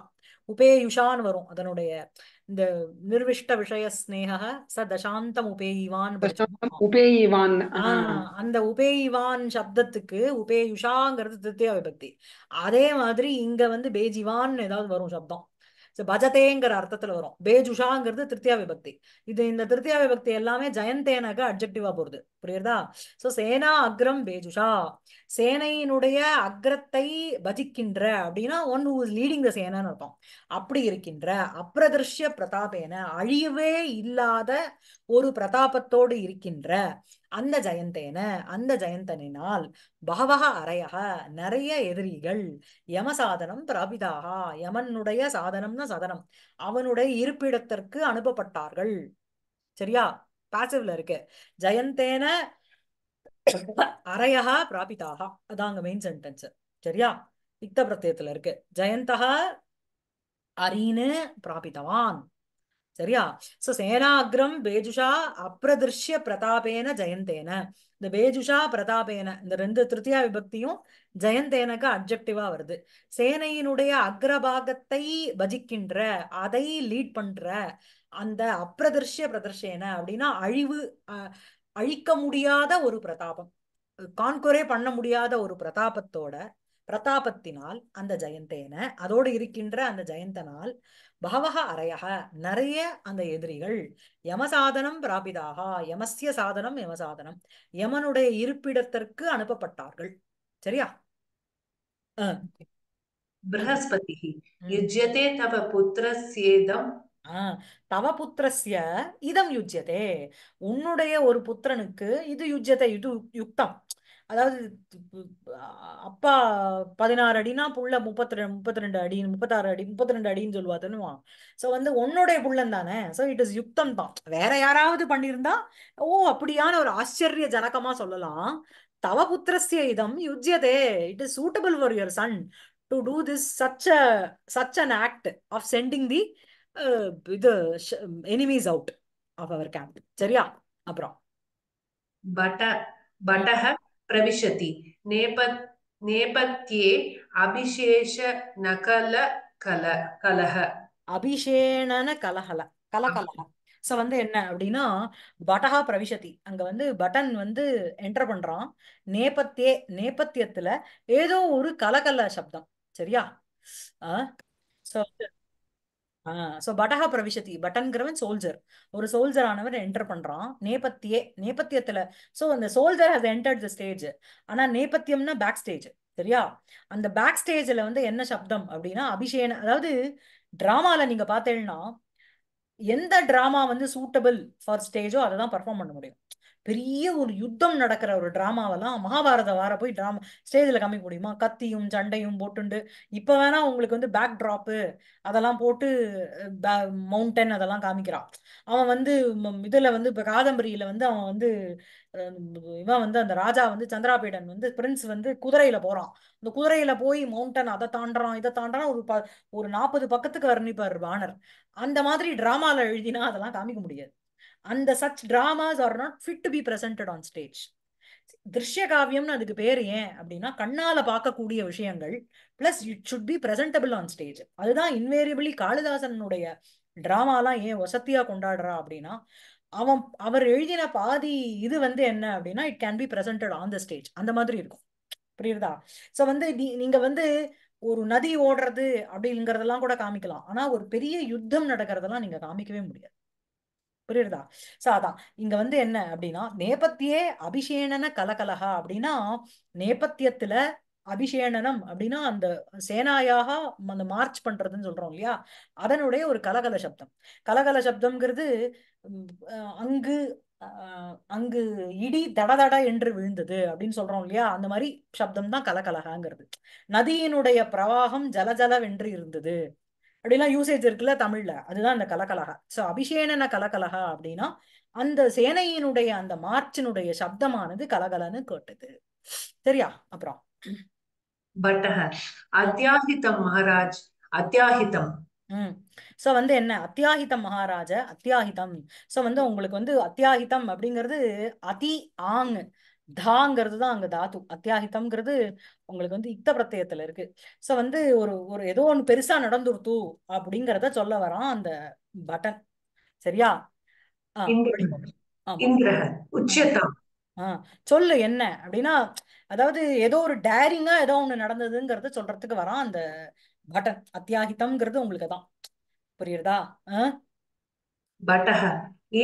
உபேயுஷான்னு வரும் அதனுடைய இந்த நிர்விஷ்ட விஷய ஸ்னேக ச தசாந்தம் உபேயிவான் உபேயிவான் அந்த உபேயிவான் சப்தத்துக்கு உபேயுஷாங்கிறது திருத்தியா விபக்தி அதே மாதிரி இங்க வந்து பேஜிவான் ஏதாவது வரும் சப்தம் பஜதேங்கிற அர்த்தத்துல வரும் பேஜுஷாங்கிறது திருத்தியா விபக்தி இது இந்த திருத்தியா விபக்தி எல்லாமே ஜெயந்தேனக அப்ஜெக்டிவா போறது புரியுறதா சோ சேனா அக்ரம் பேஜுஷா சேனையினுடைய அக்ரத்தை பஜிக்கின்ற அப்படின்னா one who is leading the சேனன்னு அர்த்தம் அப்படி இருக்கின்ற அப்பிரதர்ஷ பிரதாபேன அழியவே இல்லாத ஒரு பிரதாபத்தோடு இருக்கின்ற அந்த ஜெயந்தேன அந்த ஜெயந்தனினால் பகவக அறையக நிறைய எதிரிகள் யம சாதனம் பிராபிதாக யமனுடைய சாதனம்னா சாதனம் அவனுடைய இருப்பிடத்திற்கு அனுப்பப்பட்டார்கள் சரியா பாசிவ்ல இருக்கு ஜெயந்தேன அறையா பிராபிதாக அதாங்க மெயின் சென்டென்ஸ் சரியா இத்த பிரத்தியத்துல இருக்கு ஜெயந்தகா அரீனு பிராபிதவான் சரியா சோ சேனாகிரம் பேஜுஷா அப்பிரதிருஷ்ய பிரதாபேன ஜெயந்தேன இந்த பேஜுஷா பிரதாபேன இந்த ரெண்டு திருத்தியா விபக்தியும் ஜெயந்தேனக்கு அப்ஜெக்டிவா வருது சேனையினுடைய அக்ரபாகத்தை பஜிக்கின்ற அதை லீட் பண்ற அந்த அப்பிரதிருஷ்ய பிரதர்ஷேன அப்படின்னா அழிவு அழிக்க முடியாத ஒரு பிரதாபம் கான்குரே பண்ண முடியாத ஒரு பிரதாபத்தோட பிரதாபத்தினால் அந்த ஜெயந்தேன அதோடு இருக்கின்ற அந்த ஜெயந்தனால் பகவக அறையக நிறைய அந்த எதிரிகள் யமசாதனம் பிராபிதாக யமசிய சாதனம் யமசாதனம் யமனுடைய இருப்பிடத்திற்கு அனுப்பப்பட்டார்கள் சரியா பிரகஸ்பதி யுஜ்யதே தவ புத்திரஸ்யேதம் தவ புத்திரஸ்ய இதம் யுஜ்யதே உன்னுடைய ஒரு புத்திரனுக்கு இது யுஜ்யதே இது யுக்தம் அதாவது அப்பா பதினாறு அடினா புள்ள முப்பத்தி ரெண்டு முப்பத்தி ரெண்டு அடி முப்பத்தாறு அடி முப்பத்தி ரெண்டு அடின்னு சொல்லுவா தனுவான் ஸோ வந்து உன்னுடைய புள்ளன் தானே ஸோ இட் இஸ் யுக்தம் தான் வேற யாராவது பண்ணியிருந்தா ஓ அப்படியான ஒரு ஆச்சரிய ஜனகமா சொல்லலாம் தவ புத்திரஸ்ய இதம் யுஜ்யதே it is suitable for your son to do this such a such an act of sending the இது enemies out of our camp சரியா அப்புறம் பட்ட பட்டஹ प्रविशति नेप அபிஷேஷ நகல கல கலக அபிஷேணன கலகல கலகலக சோ வந்து என்ன அப்படின்னா பட்டஹா பிரவிசதி அங்க வந்து பட்டன் வந்து என்டர் பண்றான் நேபத்தியே நேபத்தியத்துல ஏதோ ஒரு கலகல சப்தம் சரியா சோ ஸோ பட்டஹா பிரவிஷதி பட்டன்கிறவன் சோல்ஜர் ஒரு சோல்ஜர் ஆனவன் என்டர் பண்றான் நேபத்தியே நேபத்தியத்துல ஸோ அந்த soldier has entered the stage ஆனா நேபத்தியம்னா பேக் ஸ்டேஜ் சரியா அந்த பேக் ஸ்டேஜ்ல வந்து என்ன சப்தம் அப்படின்னா அபிஷேகம் அதாவது டிராமால நீங்க பார்த்தேன்னா எந்த ட்ராமா வந்து சூட்டபிள் ஃபார் ஸ்டேஜோ அதை தான் பர்ஃபார்ம் பண்ண முடியும் பெரிய ஒரு யுத்தம் நடக்கிற ஒரு டிராமாவெல்லாம் மகாபாரத வார போய் டிராமா ஸ்டேஜில் காமிக்க முடியுமா கத்தியும் சண்டையும் போட்டுண்டு இப்போ வேணா உங்களுக்கு வந்து பேக் ட்ராப்பு அதெல்லாம் போட்டு மவுண்டன் அதெல்லாம் காமிக்கிறான் அவன் வந்து இதில் வந்து இப்போ காதம்பரியில் வந்து அவன் வந்து இவன் வந்து அந்த ராஜா வந்து சந்திராபேடன் வந்து பிரின்ஸ் வந்து குதிரையில் போகிறான் அந்த குதிரையில் போய் மவுண்டன் அதை தாண்டறான் இதை தாண்டான் ஒரு ப ஒரு நாற்பது பக்கத்துக்கு வர்ணிப்பார் வானர் அந்த மாதிரி ட்ராமாவில் எழுதினா அதெல்லாம் காமிக்க முடியாது அந்த such dramas are not fit to be presented on stage திருஷ்ய காவியம்னு அதுக்கு பேர் ஏன் அப்படின்னா கண்ணால பார்க்கக்கூடிய விஷயங்கள் plus it should be presentable on stage அதுதான் இன்வேரியபிளி காளிதாசனுடைய டிராமாலாம் ஏன் வசத்தியா கொண்டாடுறா அப்படின்னா அவன் அவர் எழுதின பாதி இது வந்து என்ன அப்படின்னா it can be presented on the stage அந்த மாதிரி இருக்கும் புரியுறதா ஸோ வந்து நீ நீங்க வந்து ஒரு நதி ஓடுறது அப்படிங்கிறதெல்லாம் கூட காமிக்கலாம் ஆனா ஒரு பெரிய யுத்தம் நடக்கிறதெல்லாம் நீங்க காமிக்கவே முடியாது புரியுறதா சோ அதான் இங்க வந்து என்ன அப்படின்னா நேபத்தியே அபிஷேணன கலகலகா அப்படின்னா நேபத்தியத்துல அபிஷேணனம் அப்படின்னா அந்த சேனாயாக அந்த மார்ச் பண்றதுன்னு சொல்றோம் இல்லையா அதனுடைய ஒரு கலகல சப்தம் கலகல சப்தம்ங்கிறது அங்கு அங்கு இடி தடதட என்று விழுந்தது அப்படின்னு சொல்றோம் இல்லையா அந்த மாதிரி சப்தம் தான் கலகலகாங்கிறது நதியினுடைய பிரவாகம் ஜலஜலவென்று இருந்தது அப்படிலாம் யூசேஜ் இருக்குல்ல தமிழ்ல அதுதான் அந்த கலகலகா ஸோ அபிஷேகன கலகலகா அப்படின்னா அந்த சேனையினுடைய அந்த மார்ச்சினுடைய சப்தமானது கலகலன்னு கேட்டது சரியா அப்புறம் அத்தியாகிதம் மகாராஜ் அத்தியாகிதம் உம் சோ வந்து என்ன அத்தியாகிதம் மகாராஜா அத்தியாகிதம் சோ வந்து உங்களுக்கு வந்து அத்தியாகிதம் அப்படிங்கிறது அதி ஆங் தாங்கிறது தான் அங்க தாத்து அத்தியாகித்தம்ங்கிறது உங்களுக்கு வந்து இத்த பிரத்தியத்துல இருக்கு சோ வந்து ஒரு ஒரு ஏதோ ஒன்னு பெருசா நடந்துருத்து அப்படிங்கறத சொல்ல வரான் அந்த பட்டன் சரியா சொல்லு என்ன அப்படின்னா அதாவது ஏதோ ஒரு டேரிங்கா ஏதோ ஒண்ணு நடந்ததுங்கிறத சொல்றதுக்கு வரான் அந்த பட்டன் அத்தியாகித்தம்ங்கிறது உங்களுக்கு தான் புரியுறதா பட்டக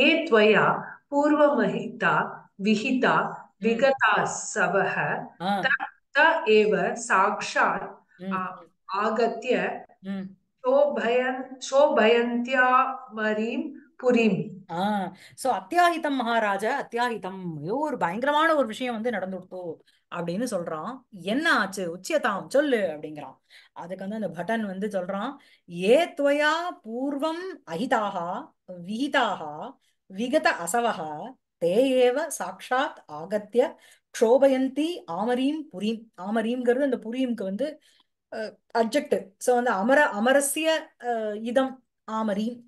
ஏ துவயா பூர்வமஹிதா விஹிதா विगतास्सवः त एव साक्षात् आगत्य शोभयन् शोभयन्त्यामरीं அத்தியாகிதம் மகாராஜா அத்தியாகிதம் ஏதோ ஒரு பயங்கரமான ஒரு விஷயம் வந்து நடந்துடுத்தோ அப்படின்னு சொல்றான் என்ன ஆச்சு உச்சியதாம் சொல்லு அப்படிங்கிறான் அதுக்கு வந்து அந்த பட்டன் வந்து சொல்றான் ஏ துவயா பூர்வம் அஹிதாகா விஹிதாகா விகத அசவகா தே சாட்சாத் ஆகத்திய க்ஷோபயந்தி ஆமரீம் புரீம் ஆமரீம்ங்கிறது அந்த புரீம்க்கு வந்து அப்ஜெக்ட் ஸோ வந்து அமர அமரசிய இதம் ஆமரீம்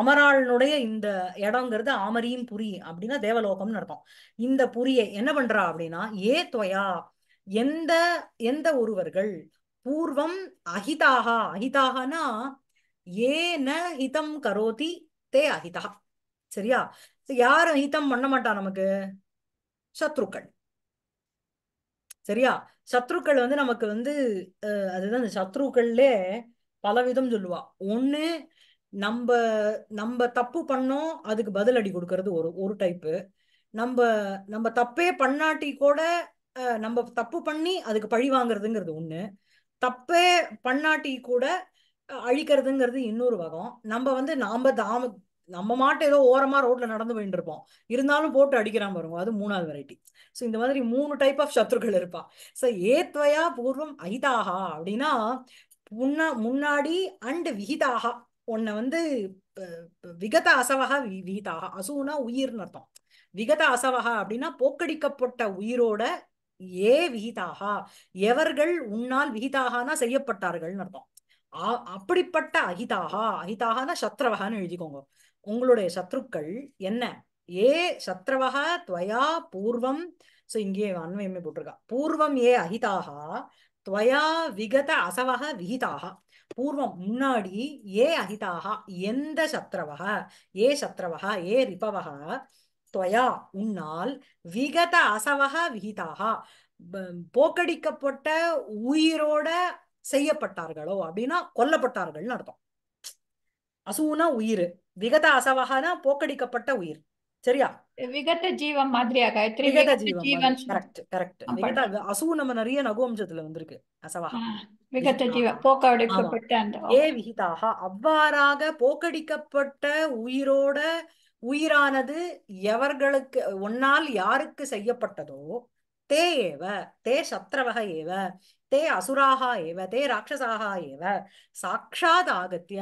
அமராளனுடைய இந்த இடங்கிறது ஆமரியும் புரி அப்படின்னா தேவலோகம்னு அர்த்தம் இந்த புரியை என்ன பண்றா அப்படின்னா ஏ தொயா எந்த எந்த ஒருவர்கள் பூர்வம் அஹிதாகா அஹிதாகனா ஏ ந ஹிதம் கரோதி தே அஹிதா சரியா யாரும் ஹிதம் பண்ண மாட்டா நமக்கு சத்ருக்கள் சரியா சத்ருக்கள் வந்து நமக்கு வந்து அதுதான் இந்த சத்ருக்கள்லே பலவிதம் சொல்லுவா ஒண்ணு நம்ம நம்ம தப்பு பண்ணோம் அதுக்கு பதில் அடி கொடுக்கறது ஒரு ஒரு டைப்பு நம்ம நம்ம தப்பே பண்ணாட்டி கூட நம்ம தப்பு பண்ணி அதுக்கு பழி வாங்குறதுங்கிறது ஒண்ணு தப்பே பண்ணாட்டி கூட அழிக்கிறதுங்கிறது இன்னொரு வகம் நம்ம வந்து நாம தாம நம்ம மாட்டை ஏதோ ஓரமா ரோட்ல நடந்து போயிட்டு இருப்போம் இருந்தாலும் போட்டு அடிக்கிறான் பாருங்க அது மூணாவது வெரைட்டி ஸோ இந்த மாதிரி மூணு டைப் ஆஃப் சத்ருக்கள் இருப்பா ஸோ ஏத்வயா பூர்வம் ஐதாகா அப்படின்னா முன்னா முன்னாடி அண்டு விகிதாகா உன்னை வந்து விகத அசவகா விகிதாகா அசுனா உயிர்னு அர்த்தம் விகத அசவகா அப்படின்னா போக்கடிக்கப்பட்ட உயிரோட ஏ விகிதாகா எவர்கள் உன்னால் விகிதாகனா செய்யப்பட்டார்கள்னு அர்த்தம் அப்படிப்பட்ட அகிதாகா அகிதாகனா சத்ரவகான்னு எழுதிக்கோங்க உங்களுடைய சத்ருக்கள் என்ன ஏ சத்ரவா துவயா பூர்வம் ஸோ இங்கே அன்வயமே போட்டிருக்கா பூர்வம் ஏ அஹிதாக துவயா விகத அசவக விகிதாக பூர்வம் முன்னாடி ஏ அஹிதாக எந்த சத்ரவக ஏ சத்ரவக ஏ ரிபவக துவயா உன்னால் விகத அசவக விகிதாக போக்கடிக்கப்பட்ட உயிரோட செய்யப்பட்டார்களோ அப்படின்னா கொல்லப்பட்டார்கள்னு அர்த்தம் அசூனா உயிர் விகத அசவகனா போக்கடிக்கப்பட்ட உயிர் சரியா விகத ஜீவம் மாதிரியா காயத்ரி விகத ஜீவம் கரெக்ட் கரெக்ட் விகத அசு நம்ம நிறைய அம்சத்துல வந்திருக்கு அசவகா விகத ஜீவ போக்கடிக்கப்பட்ட அந்த ஏ விகிதாக அவ்வாறாக போக்கடிக்கப்பட்ட உயிரோட உயிரானது எவர்களுக்கு ஒன்னால் யாருக்கு செய்யப்பட்டதோ தே ஏவ தே சத்ரவக ஏவ தே அசுராக ஏவ தே ராட்சசாக ஏவ சாட்சாத் ஆகத்திய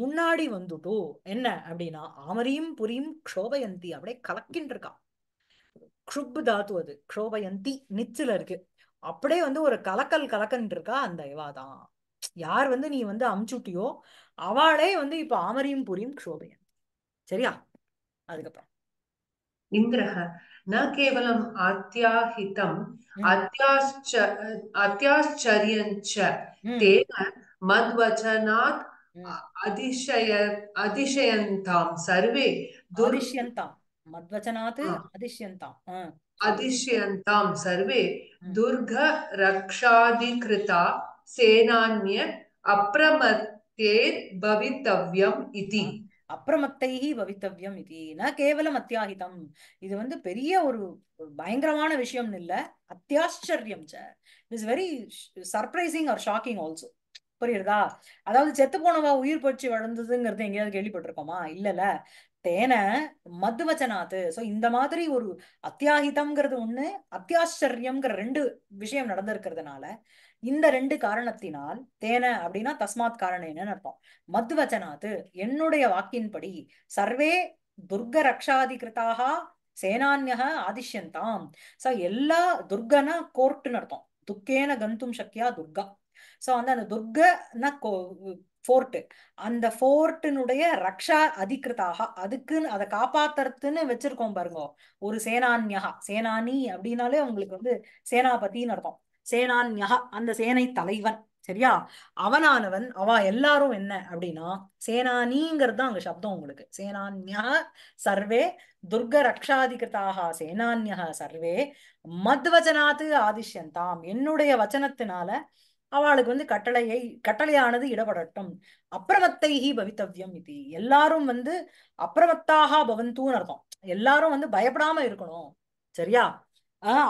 முன்னாடி வந்துட்டு என்ன அப்படின்னா ஆமரியும் புரியும் க்ஷோபயந்தி அப்படியே கலக்கின் இருக்கா க்ஷுப் தாத்து அது க்ஷோபயந்தி நிச்சில இருக்கு அப்படியே வந்து ஒரு கலக்கல் கலக்கன் இருக்கா அந்த இவாதான் யார் வந்து நீ வந்து அமுச்சுட்டியோ அவளே வந்து இப்ப ஆமரியும் புரியும் க்ஷோபயந்தி சரியா அதுக்கப்புறம் இந்திரஹ न केवलम् आत्याहितम् हम्म। आत्याश्च आत्याश्चर्यञ्च हम्म। तेन मद्वचनात् हम्म। अतिशय अतिशयन्तां सर्वे दुरिष्यन्तां मद्वचनात् अतिष्यन्ताम् अतिष्यन्तां सर्वे दुर्गरक्षाधिकृता सेनान्य अप्रमत्ये भवितव्यम् इति அப்புறமத்தைகி பவித்தவியம் இது ந கேவலம் அத்தியாகிதம் இது வந்து பெரிய ஒரு பயங்கரமான விஷயம் இல்ல அத்தியாச்சரியம் sir it is very surprising or shocking also புரியுறதா அதாவது செத்து போனவா உயிர் போச்சு வளர்ந்ததுங்கிறது எங்கேயாவது கேள்விப்பட்டிருக்கோமா இல்லல தேன மதுவச்சனாத்து சோ இந்த மாதிரி ஒரு அத்தியாகிதம்ங்கிறது ஒண்ணு அத்தியாச்சரியம்ங்கிற ரெண்டு விஷயம் நடந்திருக்கிறதுனால இந்த ரெண்டு காரணத்தினால் தேன அப்படின்னா தஸ்மாத் காரணேன்னு அர்த்தம் மத்வச்சனாத்து என்னுடைய வாக்கின்படி சர்வே துர்க ரக்ஷாதிகிருதாக சேனான்யக ஆதிஷ்யந்தாம் சோ எல்லா துர்கனா கோர்ட்னு அர்த்தம் துக்கேன கந்தும் சக்கியா துர்கா சோ அந்த அந்த துர்கன ஃபோர்ட்டு அந்த ஃபோர்ட்டினுடைய ரக்ஷா அதிகிருத்தாக அதுக்குன்னு அதை காப்பாத்துறதுன்னு வச்சிருக்கோம் பாருங்க ஒரு சேனான்யா சேனானி அப்படின்னாலே அவங்களுக்கு வந்து சேனாபத்தின்னு அர்த்தம் சேனான்யா அந்த சேனை தலைவன் சரியா அவனானவன் அவ எல்லாரும் என்ன அப்படின்னா சேனானிங்கிறது தான் அங்க சப்தம் உங்களுக்கு சேனான்யா சர்வே துர்க ரக்ஷாதிகிருத்தாக சேனான்யா சர்வே மத்வச்சனாத்து ஆதிஷ்யந்தாம் என்னுடைய வச்சனத்தினால அவளுக்கு வந்து கட்டளையை கட்டளையானது இடப்படட்டும் அப்பிரமத்தைஹி பவித்தவ்யம் இது எல்லாரும் வந்து அப்பிரமத்தாக பவந்தூன்னு அர்த்தம் எல்லாரும் வந்து பயப்படாம இருக்கணும் சரியா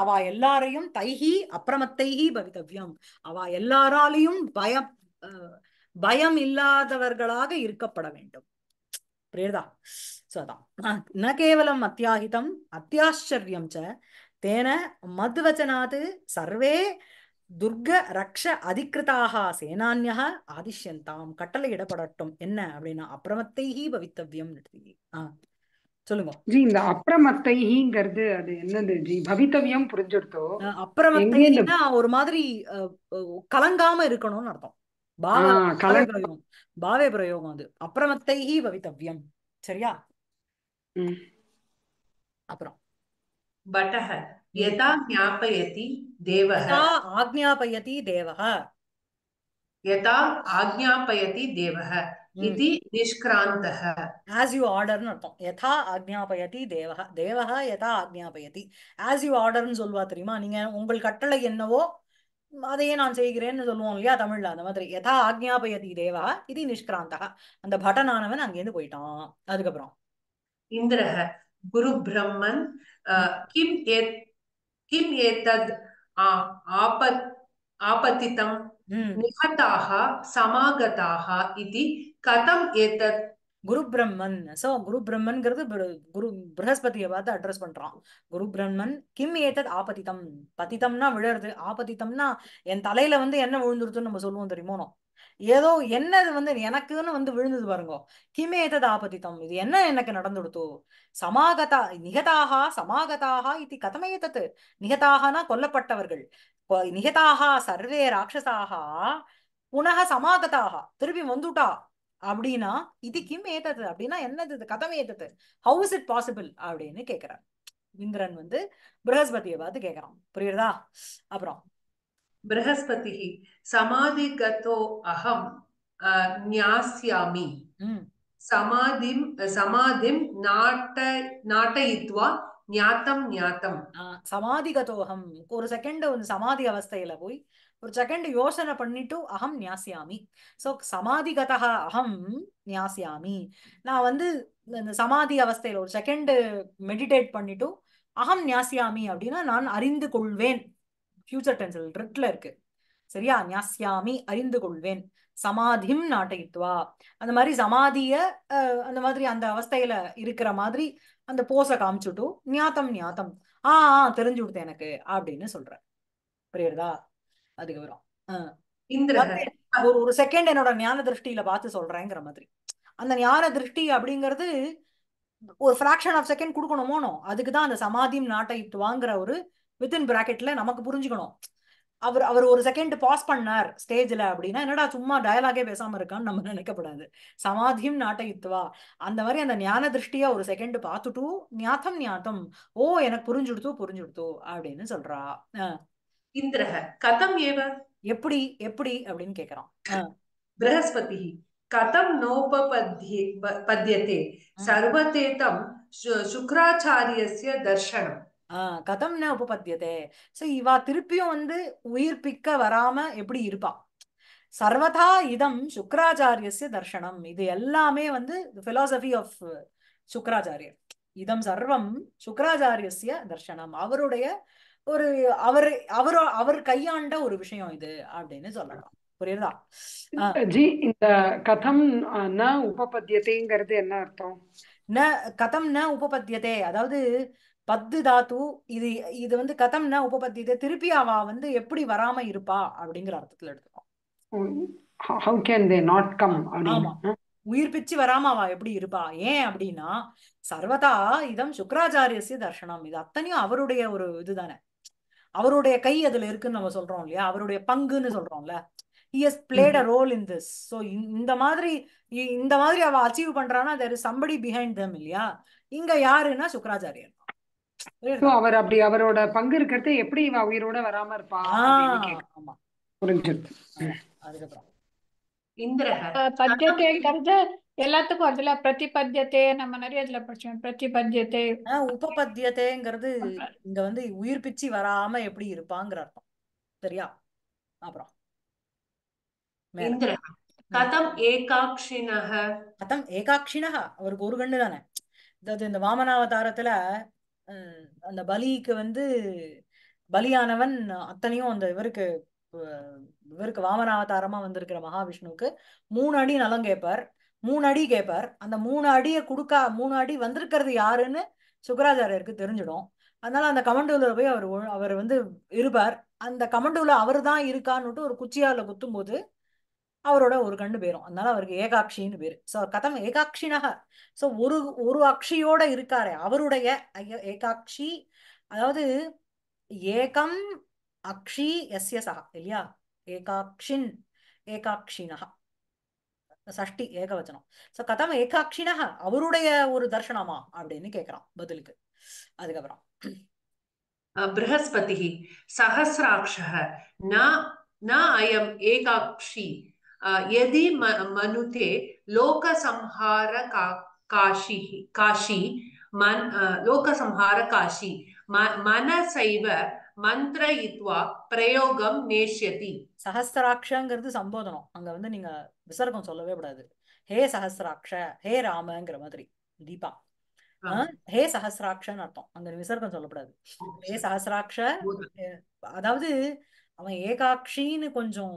அவ எல்லாரையும் தைகி அப்பிரமத்தைஹி பவிதவ்யம் அவ எல்லாராலையும் பயம் பயம் இல்லாதவர்களாக இருக்கப்பட வேண்டும் புரியுதா சோ அதான் ந கேவலம் அத்தியாகிதம் அத்தியாச்சரியம் ச தேன மதுவச்சனாது சர்வே துர்க ரக்ஷ அதிகிருதாக சேனான்யா ஆதிஷ்யந்தாம் கட்டளை இடப்படட்டும் என்ன அப்படின்னா அப்பிரமத்தைஹி பவித்தவ்யம் ஆஹ் சொல்லுங்க ஜி இந்த அப்புறமத்தைங்கிறது அது என்னது ஜி பவித்தவியம் புரிஞ்சிருத்தோம் அப்புறமத்தைன்னா ஒரு மாதிரி கலங்காம இருக்கணும்னு அர்த்தம் பிரயோகம் பாவே பிரயோகம் அது அப்புறமத்தை பவித்தவியம் சரியா அப்புறம் பட்டஹ யதா ஞாபயதி தேவஹ ஆக்ஞாபயதி தேவஹ யதா ஆக்ஞாபயதி தேவஹ इति निष्क्रान्तः as you order அர்த்தம் யதா ஆக்ஞாபயதி தேவஹ தேவஹ யதா ஆக்ஞாபயதி as you order னு தெரியுமா நீங்க உங்கள் கட்டளை என்னவோ அதையே நான் செய்கிறேன்னு சொல்லுவோம் இல்லையா தமிழ்ல அந்த மாதிரி யதா ஆக்ஞாபயதி தேவா இது நிஷ்கிராந்தா அந்த பட்டனானவன் அங்கேருந்து போயிட்டான் அதுக்கப்புறம் இந்திர குரு பிரம்மன் கிம் ஏ கிம் ஏதத் ஆபத் ஆபத்திதம் நிகதாக சமாகதாக இது கதம் ஏதத் குரு பிரம்மன் சோ குரு பிரம்மன்ங்கிறது குரு பிரகஸ்பதியை பார்த்து அட்ரஸ் பண்றான் குரு பிரம்மன் கிம் ஏத்தத் ஆபதிதம் பதித்தம்னா விழறது ஆபதித்தம்னா என் தலையில வந்து என்ன விழுந்துருதுன்னு நம்ம சொல்லுவோம் தெரியுமோ ஏதோ என்னது வந்து எனக்குன்னு வந்து விழுந்தது பாருங்க கிம் ஏத்தது ஆபதித்தம் இது என்ன எனக்கு நடந்துடுத்து சமாகதா நிகதாக சமாகதாக இது கதம் ஏத்தது நிகதாகனா கொல்லப்பட்டவர்கள் நிகதாக சர்வே ராட்சசாக புனக சமாகதாக திருப்பி வந்துட்டா அப்படின்னா கிம் ஏத்தது அப்படின்னா என்னது இது கதம் ஏத்தது ஹவு இஸ் இட் பாசிபிள் அப்படின்னு கேக்குறார் இந்திரன் வந்து பிரகஸ்பதியை பார்த்து கேக்குறான் புரியுறதா அப்புறம் பிரகஸ்பதி சமாதி கத்தோ அகம் ஞாஸ்யாமி சமாதிம் சமாதிம் நாட்ட நாட்டயித்வா ஞாத்தம் ஞாத்தம் சமாதிகதோகம் ஒரு செகண்ட் வந்து சமாதி அவஸ்தையில போய் ஒரு செகண்ட் யோசனை பண்ணிட்டு அகம் நியாசியாமி ஸோ சமாதிகதா அகம் நியாசியாமி நான் வந்து இந்த சமாதி அவஸ்தையில ஒரு செகண்ட் மெடிடேட் பண்ணிட்டு அகம் நியாசியாமி அப்படின்னா நான் அறிந்து கொள்வேன் ஃபியூச்சர் டென்சில் ரிட்ல இருக்கு சரியா நியாசியாமி அறிந்து கொள்வேன் சமாதிம் நாட்டயித்துவா அந்த மாதிரி சமாதிய அந்த மாதிரி அந்த அவஸ்தையில இருக்கிற மாதிரி அந்த போஸை காமிச்சுட்டும் ஞாத்தம் ஞாத்தம் ஆ ஆ தெரிஞ்சு கொடுத்தேன் எனக்கு அப்படின்னு சொல்றேன் புரியுறதா அதுக்கப்புறம் ஒரு ஒரு செகண்ட் என்னோட ஞான திருஷ்டியில பார்த்து சொல்றேங்கிற மாதிரி அந்த ஞான திருஷ்டி அப்படிங்கிறது ஒரு ஃபிராக்ஷன் ஆஃப் செகண்ட் கொடுக்கணுமோனோ அதுக்குதான் அந்த சமாதியும் நாட்டை வாங்குற ஒரு வித்தின் பிராக்கெட்ல நமக்கு புரிஞ்சுக்கணும் அவர் அவர் ஒரு செகண்ட் பாஸ் பண்ணார் ஸ்டேஜ்ல அப்படின்னா என்னடா சும்மா டயலாகே பேசாம இருக்கான்னு நம்ம நினைக்கப்படாது சமாதியும் நாட்ட யுத்துவா அந்த மாதிரி அந்த ஞான திருஷ்டியா ஒரு செகண்ட் பார்த்துட்டும் ஞாத்தம் ஞாத்தம் ஓ எனக்கு புரிஞ்சுடுத்து புரிஞ்சுடுத்து அப்படின்னு சொல்றா ஆஹ் இந்திரக கதம் ஏவ எப்படி எப்படி அப்படின்னு கேக்குறான் பிரகஸ்பதி கதம் நோபபத்யே பத்யதே சர்வதேதம் சுக்கராச்சாரியஸ்ய தர்ஷனம் கதம்னா உபபத்தியதே சோ இவா திருப்பியும் வந்து உயிர் பிக்க வராம எப்படி இருப்பா சர்வதா இதம் சுக்கராச்சாரியஸ்ய தர்ஷனம் இது எல்லாமே வந்து பிலாசபி ஆஃப் சுக்கராச்சாரியர் இதம் சர்வம் சுக்கராச்சாரியஸ்ய தர்ஷனம் அவருடைய ஒரு அவர் அவர் அவர் கையாண்ட ஒரு விஷயம் இது அப்படின்னு சொல்லலாம் புரியுதா ஜி இந்த கதம் ந உபபத்தியத்தைங்கிறது என்ன அர்த்தம் ந கதம் ந உபபத்தியதே அதாவது பத்து தாத்து இது இது வந்து கதம் ந உபபத்தியதே திருப்பி அவ வந்து எப்படி வராம இருப்பா அப்படிங்கிற அர்த்தத்துல எடுத்துக்கோ how can they not come ஆமா உயிர் பிச்சு வராம அவ எப்படி இருப்பா ஏன் அப்படின்னா சர்வதா இதம் சுக்கராச்சாரியசிய தர்ஷனம் இது அத்தனையும் அவருடைய ஒரு இதுதானே அவருடைய கை அதுல இருக்குன்னு நம்ம சொல்றோம் இல்லையா அவருடைய பங்குன்னு சொல்றோம்ல he has played a role in this so இந்த மாதிரி இந்த மாதிரி அவ அச்சீவ் பண்றான்னா there is somebody behind them இல்லையா இங்க யாருன்னா சுக்கராச்சாரியர் அவர் அப்படி அவரோட பங்கு இருக்கிறது எப்படி இவ உயிரோட வராம இருப்பா ஆமா புரிஞ்சிருக்கு அதுக்கப்புறம் இந்திர எல்லாத்துக்கும் அதுல பிரதிபத்தியத்தை நம்ம நிறைய இதுல படிச்சோம் பிரதிபத்தியத்தை உபபத்தியத்தைங்கிறது இங்க வந்து உயிர் பிச்சு வராம எப்படி இருப்பாங்கிற அர்த்தம் சரியா அப்புறம் கதம் ஏகாட்சினக கதம் ஏகாட்சிணக அவருக்கு ஒரு கண்ணு தானே அதாவது இந்த வாமனாவதாரத்துல அந்த பலிக்கு வந்து பலியானவன் அத்தனையும் அந்த இவருக்கு இவருக்கு வாமனாவதாரமா வந்திருக்கிற மகாவிஷ்ணுவுக்கு மூணு அடி நலம் கேட்பார் மூணு அடி கேட்பார் அந்த மூணு அடியை கொடுக்கா மூணு அடி வந்திருக்கிறது யாருன்னு சுக்கராச்சாரியருக்கு தெரிஞ்சிடும் அதனால அந்த கமண்டூல போய் அவர் அவர் வந்து இருப்பார் அந்த கமண்டூல அவர் தான் இருக்கான்னுட்டு ஒரு குச்சியால குத்தும் போது அவரோட ஒரு கண்டு பேரும் அதனால அவருக்கு ஏகாட்சின்னு பேரு ஸோ கதம் ஏகாட்சினாக ஸோ ஒரு ஒரு அக்ஷியோட இருக்காரு அவருடைய ஐயோ ஏகாட்சி அதாவது ஏகம் அக்ஷி எஸ் சகா இல்லையா ஏகாட்சின் ஏகாட்சினகா சஷ்டி ஏகவச்சனம் ஸோ கதம் ஏகாட்சினக அவருடைய ஒரு தர்ஷனமா அப்படின்னு கேட்குறான் பதிலுக்கு அதுக்கப்புறம் बृहस्पतिः सहस्राक्षः न न अयम् एकाक्षी यदि म मनुते लोकसंहारका काशीः काशी मन लोकसंहारकाशी म मनसैव மந்திரயித்வா பிரயோகம் நேஷ்யதி சஹசிராட்சங்கிறது சம்போதனம் அங்க வந்து நீங்க விசர்க்கம் சொல்லவே கூடாது ஹே சஹசிராட்ச ஹே ராமங்கிற மாதிரி தீபா ஹே சஹசிராட்சன்னு அர்த்தம் அங்க விசர்க்கம் சொல்லப்படாது ஹே சஹசிராட்ச அதாவது அவன் ஏகாட்சின்னு கொஞ்சம்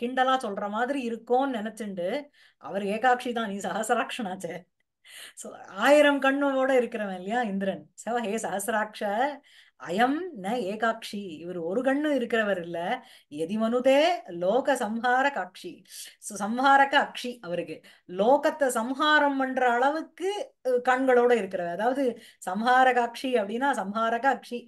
கிண்டலா சொல்ற மாதிரி இருக்கும்னு நினைச்சுண்டு அவர் ஏகாட்சி தான் நீ சஹசிராட்சனாச்சே சோ ஆயிரம் கண்ணோட இருக்கிறவன் இல்லையா இந்திரன் சவ ஹே சஹசிராட்ச அயம் ந ஏகாட்சி இவர் ஒரு கண்ணு இருக்கிறவர் இல்ல எதிமனுதே லோக சம்ஹார காட்சி சம்ஹாரக அக்ஷி அவருக்கு லோகத்தை சம்ஹாரம் பண்ற அளவுக்கு கண்களோட இருக்கிறவர் அதாவது சம்ஹார காட்சி அப்படின்னா சம்ஹாரக அக்ஷி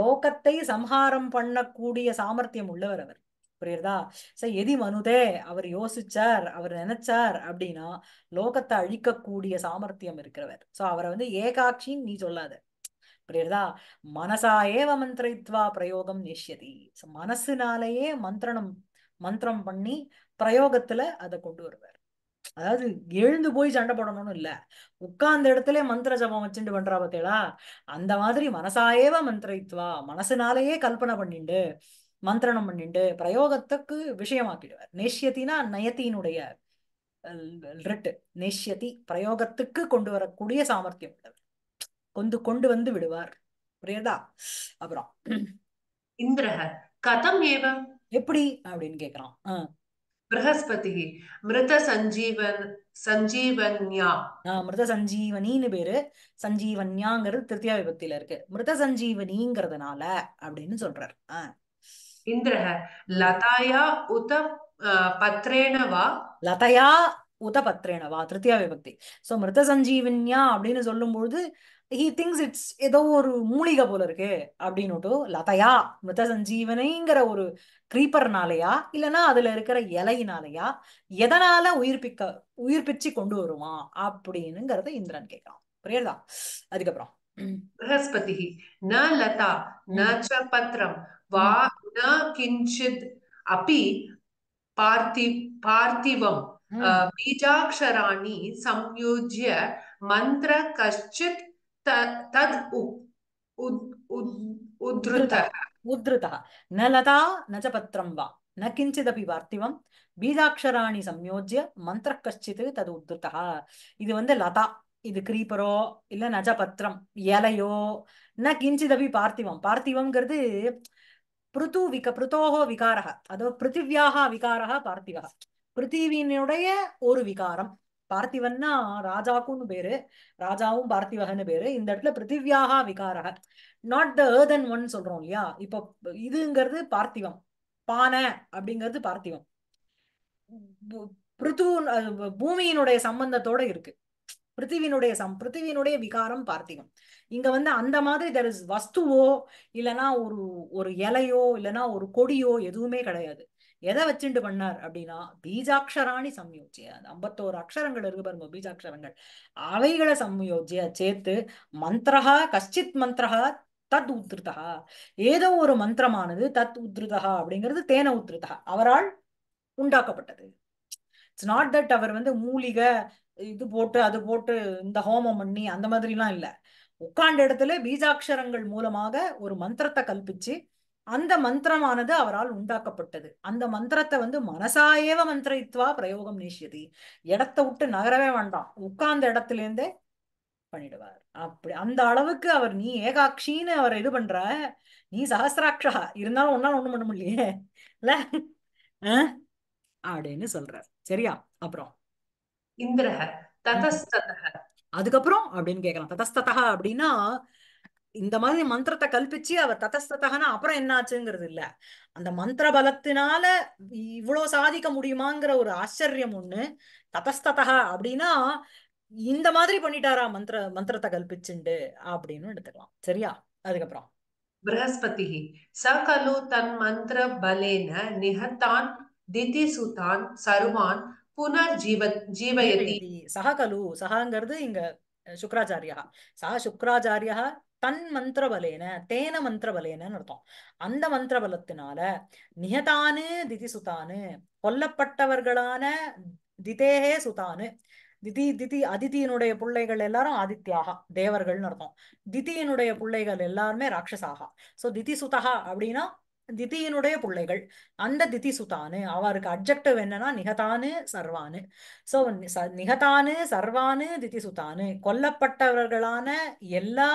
லோகத்தை சம்ஹாரம் பண்ணக்கூடிய சாமர்த்தியம் உள்ளவர் அவர் புரியுறதா சோ எதி மனுதே அவர் யோசிச்சார் அவர் நினைச்சார் அப்படின்னா லோகத்தை அழிக்கக்கூடிய சாமர்த்தியம் இருக்கிறவர் சோ அவரை வந்து ஏகாட்சின்னு நீ சொல்லாத புரியுறதா மனசா ஏவ மந்திரித்வா பிரயோகம் நிஷ்யதி மனசுனாலேயே மந்திரணம் மந்திரம் பண்ணி பிரயோகத்துல அதை கொண்டு வருவார் அதாவது எழுந்து போய் சண்டை போடணும்னு இல்ல உட்கார்ந்த இடத்துல மந்திர ஜபம் வச்சுட்டு பண்றா பார்த்தேடா அந்த மாதிரி மனசாயேவ மந்திரித்வா மனசுனாலேயே கல்பனை பண்ணிண்டு மந்திரணம் பண்ணிட்டு பிரயோகத்துக்கு விஷயமாக்கிடுவார் நேஷ்யத்தினா நயத்தினுடைய ரிட்டு நேஷ்யதி பிரயோகத்துக்கு கொண்டு வரக்கூடிய சாமர்த்தியம் உள்ளவர் கொண்டு கொண்டு வந்து விடுவார் புரியதா அப்புறம் இந்திரஹ கதம் ஏவம் எப்படி அப்படின்னு கேக்குறான் பிரகஸ்பதி மிருத சஞ்சீவன் சஞ்சீவன்யா மிருத சஞ்சீவனின்னு பேரு சஞ்சீவன்யாங்கிறது திருத்தியா விபத்தியில இருக்கு மிருத சஞ்சீவனிங்கிறதுனால அப்படின்னு சொல்றாரு ஆஹ் इन्द्रः लताया उत பத்ரேன வா லதையா உத பத்ரேன வா திருத்தியா விபக்தி சோ மிருத சஞ்சீவின்யா அப்படின்னு சொல்லும்பொழுது ஹி திங்ஸ் இட்ஸ் ஏதோ ஒரு மூலிகை போல இருக்கு அப்படின்னுட்டு லதையா மிருத சஞ்சீவனைங்கிற ஒரு கிரீப்பர்னாலயா இல்லைன்னா அதுல இருக்கிற இலையினாலயா எதனால உயிர்ப்பிக்க உயிர்ப்பிச்சு கொண்டு வருமா அப்படின்னுங்கிறத இந்திரன் கேட்கிறான் புரியுதா அதுக்கப்புறம் ந லதா ந பத்ரம் வா न किञ्चिद् अपि पार्थि पार्थिवं बीजाक्षराणि संयोज्य मन्त्र कश्चित् तद् उद्धृतः उद्धृतः न लता न च पत्रं वा न किञ्चिदपि पार्थिवं பீஜாட்சராணி சம்யோஜ்ய மந்திர கஷ்டித்து தது உத்ருத்தா இது வந்து லதா இது கிரீப்பரோ இல்ல நஜபத்திரம் இலையோ ந கிஞ்சிதபி பார்த்திவம் பார்த்திவம்ங்கிறது பிருத்து விக பிருத்தோகோ விகாரக அதோ பிருத்திவியாக விகாரக பார்த்திவ பிருத்திவியினுடைய ஒரு விகாரம் பார்த்திவன்னா ராஜாக்கும்னு பேரு ராஜாவும் பார்த்திவகன்னு பேரு இந்த இடத்துல பிருத்திவியாக விகாரக நாட் த ஏர்தன் ஒன் சொல்றோம் இல்லையா இப்போ இதுங்கிறது பார்த்திவம் பானை அப்படிங்கிறது பார்த்திவம் பிருத்து பூமியினுடைய சம்பந்தத்தோட இருக்கு பிருத்திவினுடைய சம் பிருத்திவினுடைய விகாரம் பார்த்திகம் இங்க வந்து அந்த மாதிரி தெர் இஸ் வஸ்துவோ இல்லைனா ஒரு ஒரு இலையோ இல்லைனா ஒரு கொடியோ எதுவுமே கிடையாது எதை வச்சுட்டு பண்ணார் அப்படின்னா பீஜாட்சராணி சம்யோஜிய ஐம்பத்தோரு அக்ஷரங்கள் இருக்கு பாருங்க பீஜாட்சரங்கள் அவைகளை சம்யோஜிய சேர்த்து மந்திரஹா கஷ்டித் மந்திரஹா தத் உத்ருதா ஏதோ ஒரு மந்திரமானது தத் உத்ருதா அப்படிங்கிறது தேன உத்ருதா அவரால் உண்டாக்கப்பட்டது இட்ஸ் நாட் தட் அவர் வந்து மூலிகை இது போட்டு அது போட்டு இந்த ஹோமம் பண்ணி அந்த மாதிரிலாம் இல்லை உட்காண்ட இடத்துல பீஜாட்சரங்கள் மூலமாக ஒரு மந்திரத்தை கல்பிச்சு அந்த மந்திரமானது அவரால் உண்டாக்கப்பட்டது அந்த மந்திரத்தை வந்து மனசாயேவ மந்திரித்வா பிரயோகம் நேசியது இடத்த விட்டு நகரவே வேண்டாம் உட்கார்ந்த இடத்துல இருந்தே பண்ணிடுவார் அப்படி அந்த அளவுக்கு அவர் நீ ஏகாட்சின்னு அவர் இது பண்ற நீ சகசிராட்சா இருந்தாலும் ஒன்னால ஒண்ணும் பண்ண முடியலையே இல்ல அப்படின்னு சொல்ற சரியா அப்புறம் இந்திரஹ ததஸ்ததஹ அதுக்கப்புறம் அப்படின்னு கேட்கலாம் ததஸ்ததா அப்படின்னா இந்த மாதிரி மந்திரத்தை கல்பிச்சு அவர் ததஸ்தகனா அப்புறம் என்னாச்சுங்கிறது இல்ல அந்த மந்திர பலத்தினால இவ்வளவு சாதிக்க முடியுமாங்கிற ஒரு ஆச்சரியம் ஒண்ணு ததஸ்ததா அப்படின்னா இந்த மாதிரி பண்ணிட்டாரா மந்திர மந்திரத்தை கல்பிச்சுண்டு அப்படின்னு எடுத்துக்கலாம் சரியா அதுக்கப்புறம் ப்ரஹஸ்பதி சகலு தன் மந்திர பலேன நிகத்தான் திதிசுதான் சருவான் புனர்ஜீவ ஜீவயதி சக கலு சகாங்கிறது இங்க தன் மந்திரபலேன தேன அர்த்தம் அந்த மந்திரபலத்தினால நிகதானு திதி சுதானு கொல்லப்பட்டவர்களான திதேகே சுதானு திதி திதி அதிதியினுடைய பிள்ளைகள் எல்லாரும் ஆதித்யாக தேவர்கள்னு அர்த்தம் திதியினுடைய பிள்ளைகள் எல்லாருமே ராட்சசாகா சோ திதி சுதகா அப்படின்னா திதியினுடைய பிள்ளைகள் அந்த திதி சுதானு அவருக்கு அப்ஜெக்டிவ் என்னன்னா நிகதானு சர்வானு சோ நிகதானு சர்வானு திதி சுதானு கொல்லப்பட்டவர்களான எல்லா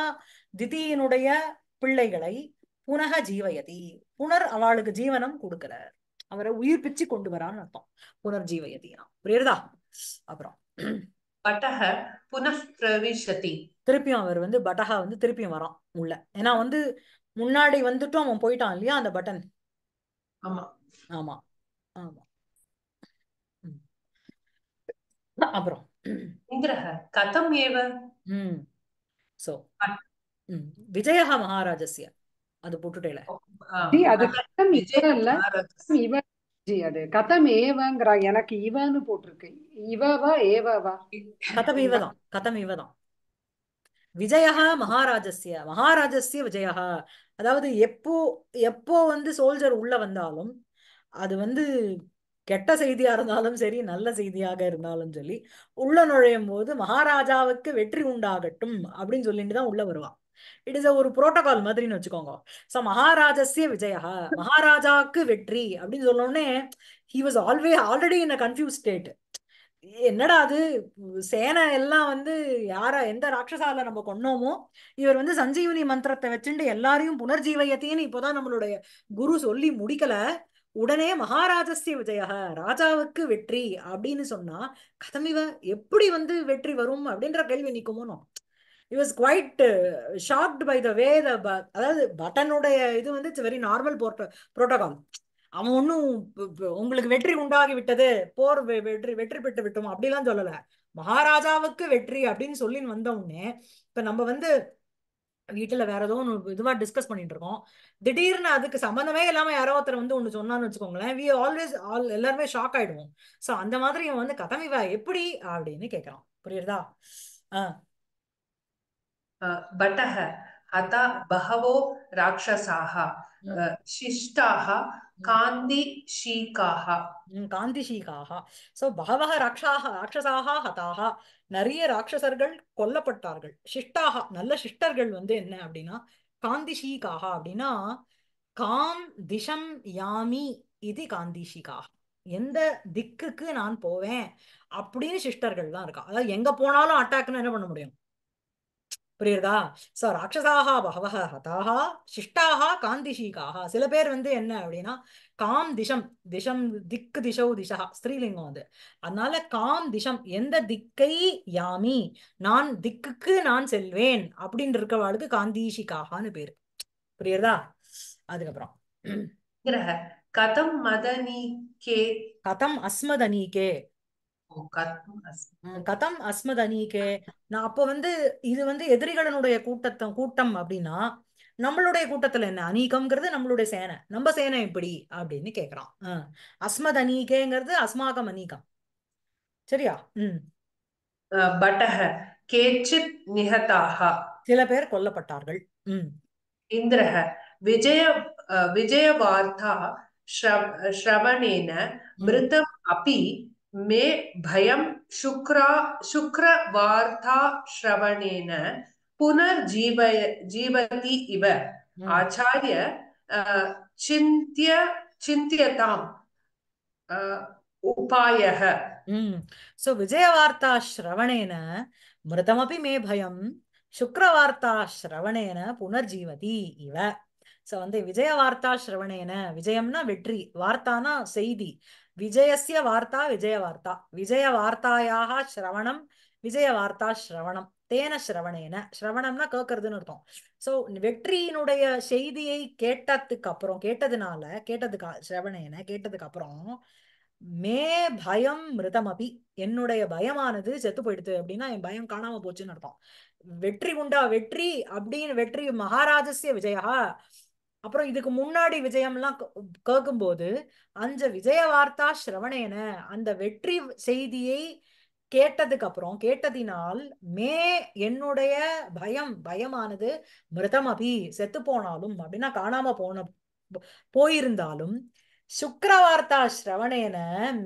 திதியினுடைய பிள்ளைகளை புனக ஜீவயதி புனர் அவளுக்கு ஜீவனம் கொடுக்கிறார் அவரை உயிர் பிச்சு கொண்டு வரான்னு அர்த்தம் புனர்ஜீவயதினா புரியுறதா அப்புறம் பட்டக புனப்பிரவிஷதி திருப்பியும் அவர் வந்து பட்டகா வந்து திருப்பியும் வரான் உள்ள ஏன்னா வந்து முன்னாடி வந்துட்டு அவன் போயிட்டான் இல்லையா அந்த பட்டன் ஆமா ஆமா ஆமா அப்புறம் இந்திரஹ கதம் ஏவ ம் சோ விஜயஹ மகாராஜஸ்ய அது போட்டுட்டேல அது கதம் விஜயம் இல்ல இவன் ஜி அது கதம் ஏவங்கிறா எனக்கு இவன்னு போட்டுருக்கு இவவா ஏவவா கதம் இவதான் கதம் இவதான் விஜயா மகாராஜஸ்ய மகாராஜஸ்ய விஜயா அதாவது எப்போ எப்போ வந்து சோல்ஜர் உள்ள வந்தாலும் அது வந்து கெட்ட செய்தியா இருந்தாலும் சரி நல்ல செய்தியாக இருந்தாலும் சொல்லி உள்ள நுழையும் போது மகாராஜாவுக்கு வெற்றி உண்டாகட்டும் அப்படின்னு சொல்லிட்டு தான் உள்ள வருவான் இட் இஸ் ஒரு புரோட்டோகால் மாதிரின்னு வச்சுக்கோங்க சோ மகாராஜஸ்ய விஜயா மகாராஜாவுக்கு வெற்றி அப்படின்னு சொன்னோடனே he was always already in a confuse state என்னடா அது சேனை எல்லாம் வந்து யார எந்த ராட்சசால நம்ம கொன்னோமோ இவர் வந்து சஞ்சீவனி மந்திரத்தை வச்சுட்டு எல்லாரையும் புனர்ஜீவையத்தின்னு இப்போதான் நம்மளுடைய குரு சொல்லி முடிக்கல உடனே மகாராஜஸ்ய விஜய ராஜாவுக்கு வெற்றி அப்படின்னு சொன்னா கதமிவ எப்படி வந்து வெற்றி வரும் அப்படின்ற கேள்வி நிற்குமோ it was quite shocked by the way the அதாவது பட்டனுடைய இது வந்து இட்ஸ் வெரி நார்மல் போர்ட்ட புரோட்டோகால் அவன் ஒண்ணும் உங்களுக்கு வெற்றி உண்டாகி விட்டது போர் வெற்றி வெற்றி பெற்று விட்டோம் அப்படிலாம் சொல்லல மகாராஜாவுக்கு வெற்றி அப்படின்னு சொல்லி வந்த உடனே இப்ப நம்ம வந்து வீட்டுல வேற ஏதோ ஒன்று இதுவா டிஸ்கஸ் பண்ணிட்டு இருக்கோம் திடீர்னு அதுக்கு சம்பந்தமே இல்லாம யாரோ ஒருத்தர் வந்து ஒண்ணு சொன்னான்னு வச்சுக்கோங்களேன் வி ஆல்வேஸ் ஆல் எல்லாருமே ஷாக் ஆயிடுவோம் சோ அந்த மாதிரி இவன் வந்து கதமிவா எப்படி அப்படின்னு கேட்கறான் புரியுறதா பட்டக அதா பகவோ ராட்சசாக சிஷ்டாக காந்தி ஷீகாக காந்தி ஷீகாக சோ பகவக ராட்சாக ராட்சசாக ஹதாக நிறைய ராட்சசர்கள் கொல்லப்பட்டார்கள் சிஷ்டாக நல்ல சிஷ்டர்கள் வந்து என்ன அப்படின்னா காந்தி ஷீகாக அப்படின்னா காம் திஷம் யாமி இது காந்தி ஷீகாக எந்த திக்குக்கு நான் போவேன் அப்படின்னு தான் இருக்கா அதாவது எங்க போனாலும் அட்டாக்னு என்ன பண்ண முடியும் புரியுறதா ஸோ ராட்சசாக பகவக ஹதாக சிஷ்டாக காந்திஷீகாக சில பேர் வந்து என்ன அப்படின்னா காம் திசம் திசம் திக்கு திசௌ திசா ஸ்ரீலிங்கம் அது அதனால காம் திசம் எந்த திக்கை யாமி நான் திக்குக்கு நான் செல்வேன் அப்படின்னு இருக்கவாளுக்கு காந்திஷிகாகான்னு பேரு புரியுறதா அதுக்கப்புறம் கதம் மதனிகே கதம் அஸ்மதனிகே கதம் அஸ்மதனீகே நான் அப்ப வந்து இது வந்து எதிரிகளனுடைய கூட்டத்தை கூட்டம் அப்படின்னா நம்மளுடைய கூட்டத்துல என்ன அநீகம்ங்கிறது நம்மளுடைய சேனை நம்ம சேனை எப்படி அப்படின்னு கேக்குறான் அஸ்மத் அநீகேங்கிறது அஸ்மாகம் அநீகம் சரியா உம் பட்டஹ கேச்சித் நிகதாக சில பேர் கொல்லப்பட்டார்கள் உம் இந்திரஹ விஜய வார்த்தா ஸ்ரவணேன மிருதம் அப்பி மே பயம் சுக்ரா சுக்ர வார்த்தா ஸ்ரவணேன புனர்ஜீவ ஜீவதி இவ ஆச்சாரிய சிந்திய சிந்தியதாம் உபாயः सो विजयवार्ता श्रवणेन मृतमपि मे भयं சுக்கரவார்த்தா ஸ்ரவணேன புனர்ஜீவதி இவ ஸோ வந்து விஜய வார்த்தா ஸ்ரவணேன விஜயம்னா வெற்றி வார்த்தானா செய்தி விஜயசிய வார்த்தா விஜயவார்த்தா வார்த்தாயாக ஸ்ரவணம் விஜயவார்த்தா ஸ்ரவணம் தேன ஸ்ரவணேன ஸ்ரவணம்னா கேட்கறதுன்னு அர்த்தம் ஸோ வெற்றியினுடைய செய்தியை கேட்டதுக்கு அப்புறம் கேட்டதுனால கேட்டதுக்கு ஸ்ரவணேன கேட்டதுக்கு அப்புறம் மே பயம் மிருதமபி என்னுடைய பயமானது செத்து போயிடுது அப்படின்னா என் பயம் காணாம போச்சுன்னு அர்த்தம் வெற்றி உண்டா வெற்றி அப்படின்னு வெற்றி மகாராஜசிய விஜயா அப்புறம் இதுக்கு முன்னாடி விஜயம்லாம் கேட்கும்போது அஞ்ச விஜய வார்த்தா சிரவணேன அந்த வெற்றி செய்தியை கேட்டதுக்கு அப்புறம் கேட்டதினால் மே என்னுடைய பயம் பயமானது மிருதம் அபி செத்து போனாலும் அப்படின்னா காணாம போன போயிருந்தாலும் சுக்கரவார்த்தா சிரவணேன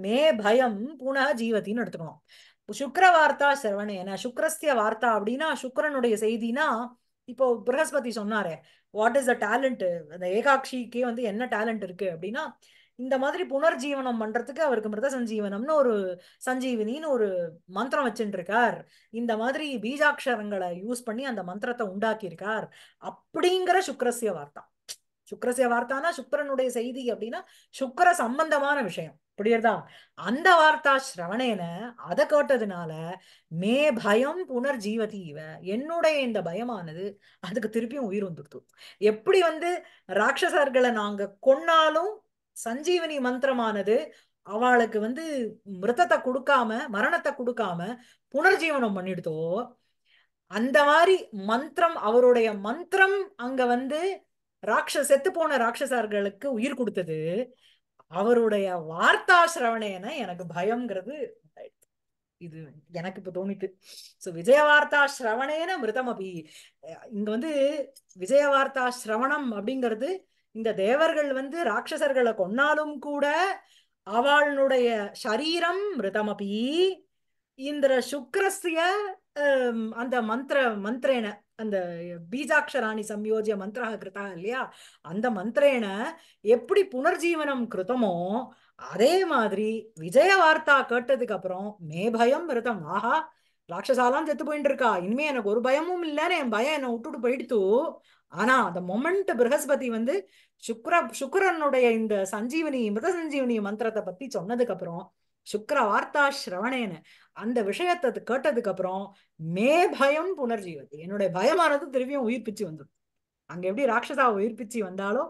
மே பயம் புனக ஜீவத்தின்னு எடுத்துக்கணும் சுக்கரவார்த்தா சிரவணேன சுக்கரஸ்திய வார்த்தா அப்படின்னா சுக்கரனுடைய செய்தினா இப்போ பிரகஸ்பதி சொன்னாரு வாட் இஸ் அ டேலண்ட் அந்த ஏகாட்சிக்கே வந்து என்ன டேலண்ட் இருக்கு அப்படின்னா இந்த மாதிரி புனர்ஜீவனம் பண்றதுக்கு அவருக்கு மிருத சஞ்சீவனம்னு ஒரு சஞ்சீவினின்னு ஒரு மந்திரம் வச்சுட்டு இருக்கார் இந்த மாதிரி பீஜாட்சரங்களை யூஸ் பண்ணி அந்த மந்திரத்தை உண்டாக்கியிருக்கார் அப்படிங்கிற சுக்ரஸ்ய வார்த்தை சுக்கரசிய வார்த்தானா சுக்கரனுடைய செய்தி அப்படின்னா சுக்கர சம்பந்தமான விஷயம் புரியுறதா அந்த வார்த்தா சிரவணேன அதை கேட்டதுனால மே பயம் புனர் ஜீவதி இவ என்னுடைய இந்த பயமானது அதுக்கு திருப்பியும் உயிர் வந்துடுத்து எப்படி வந்து ராட்சசர்களை நாங்க கொன்னாலும் சஞ்சீவனி மந்திரமானது அவளுக்கு வந்து மிருத்தத்தை கொடுக்காம மரணத்தை கொடுக்காம புனர்ஜீவனம் பண்ணிடுதோ அந்த மாதிரி மந்திரம் அவருடைய மந்திரம் அங்க வந்து ராட்ச செத்து போன ராட்சசர்களுக்கு உயிர் கொடுத்தது அவருடைய வார்த்தா சிரவணேன எனக்கு பயம்ங்கிறது இது எனக்கு இப்ப தோணிட்டு சோ விஜயவார்த்தா சிரவணேன மிருதம் அபி இங்க வந்து விஜயவார்த்தா சிரவணம் அப்படிங்கிறது இந்த தேவர்கள் வந்து ராட்சசர்களை கொன்னாலும் கூட அவளுடைய சரீரம் அபி இந்த சுக்கரஸ்ய அந்த மந்திர மந்திரேன அந்த பீஜாட்சராணி சம்யோஜிய மந்திரா கிருத்தா இல்லையா அந்த மந்திரேன எப்படி புனர்ஜீவனம் கிருத்தமோ அதே மாதிரி விஜய வார்த்தா கேட்டதுக்கு அப்புறம் மே பயம் விரதம் ஆஹா ராட்சசாலாம் செத்து போயிட்டு இருக்கா இனிமே எனக்கு ஒரு பயமும் இல்லைன்னு என் பயம் என்னை விட்டுட்டு போயிடுத்து ஆனா அந்த மொமெண்ட் பிரகஸ்பதி வந்து சுக்ர சுக்கரனுடைய இந்த சஞ்சீவனி மிருத சஞ்சீவனி மந்திரத்தை பத்தி சொன்னதுக்கு அப்புறம் சுக்கர வார்த்தா சிரவணேன்னு அந்த விஷயத்தை கேட்டதுக்கு அப்புறம் மே பயம் புனர்ஜீவது என்னுடைய பயமானது திரும்பியும் உயிர்ப்பிச்சு வந்துடும் அங்க எப்படி ராட்சசா உயிர்ப்பிச்சு வந்தாலும்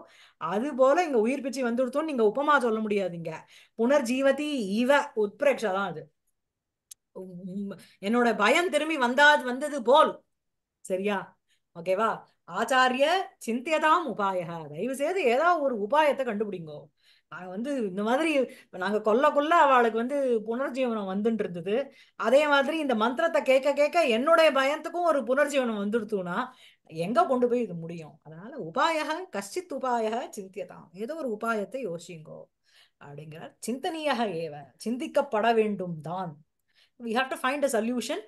அது போல இங்க உயிர்ப்பிச்சு வந்துடுத்தோம் நீங்க உபமா சொல்ல முடியாது இங்க புனர்ஜீவதி இவ உத்பிரேக்ஷா தான் அது என்னோட பயம் திரும்பி வந்தா வந்தது போல் சரியா ஓகேவா ஆச்சாரிய சிந்தியதாம் உபாய தயவு செய்து ஏதாவது ஒரு உபாயத்தை கண்டுபிடிங்கோ நாங்கள் வந்து இந்த மாதிரி நாங்கள் கொல்ல கொல்ல அவளுக்கு வந்து புனர்ஜீவனம் வந்துட்டு இருந்தது அதே மாதிரி இந்த மந்திரத்தை கேட்க கேட்க என்னுடைய பயத்துக்கும் ஒரு புனர்ஜீவனம் வந்துடுத்துனா எங்கே கொண்டு போய் இது முடியும் அதனால உபாய கஷ்டித் உபாய சிந்தியதாம் ஏதோ ஒரு உபாயத்தை யோசிங்கோ அப்படிங்கிறார் சிந்தனியாக ஏவ சிந்திக்கப்பட வேண்டும் தான் we have to find a solution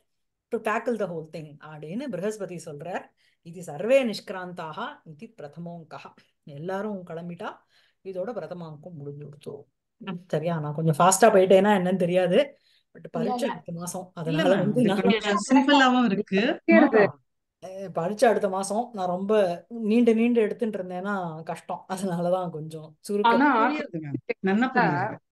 to tackle the whole thing அப்படின்னு பிரகஸ்பதி சொல்றார் இது சர்வே நிஷ்கிராந்தாக இது பிரதமோங்கா எல்லாரும் கிளம்பிட்டா இதோட பிரதம முடிஞ்சு கொடுத்தோம் சரியா நான் கொஞ்சம் ஃபாஸ்டா போயிட்டேன்னா என்னன்னு தெரியாது பட் பரீட்சை அடுத்த மாசம் அதனால வந்து பரீட்சை அடுத்த மாசம் நான் ரொம்ப நீண்ட நீண்டு எடுத்துட்டு இருந்தேன்னா கஷ்டம் அதனாலதான் கொஞ்சம் சுருக்கம்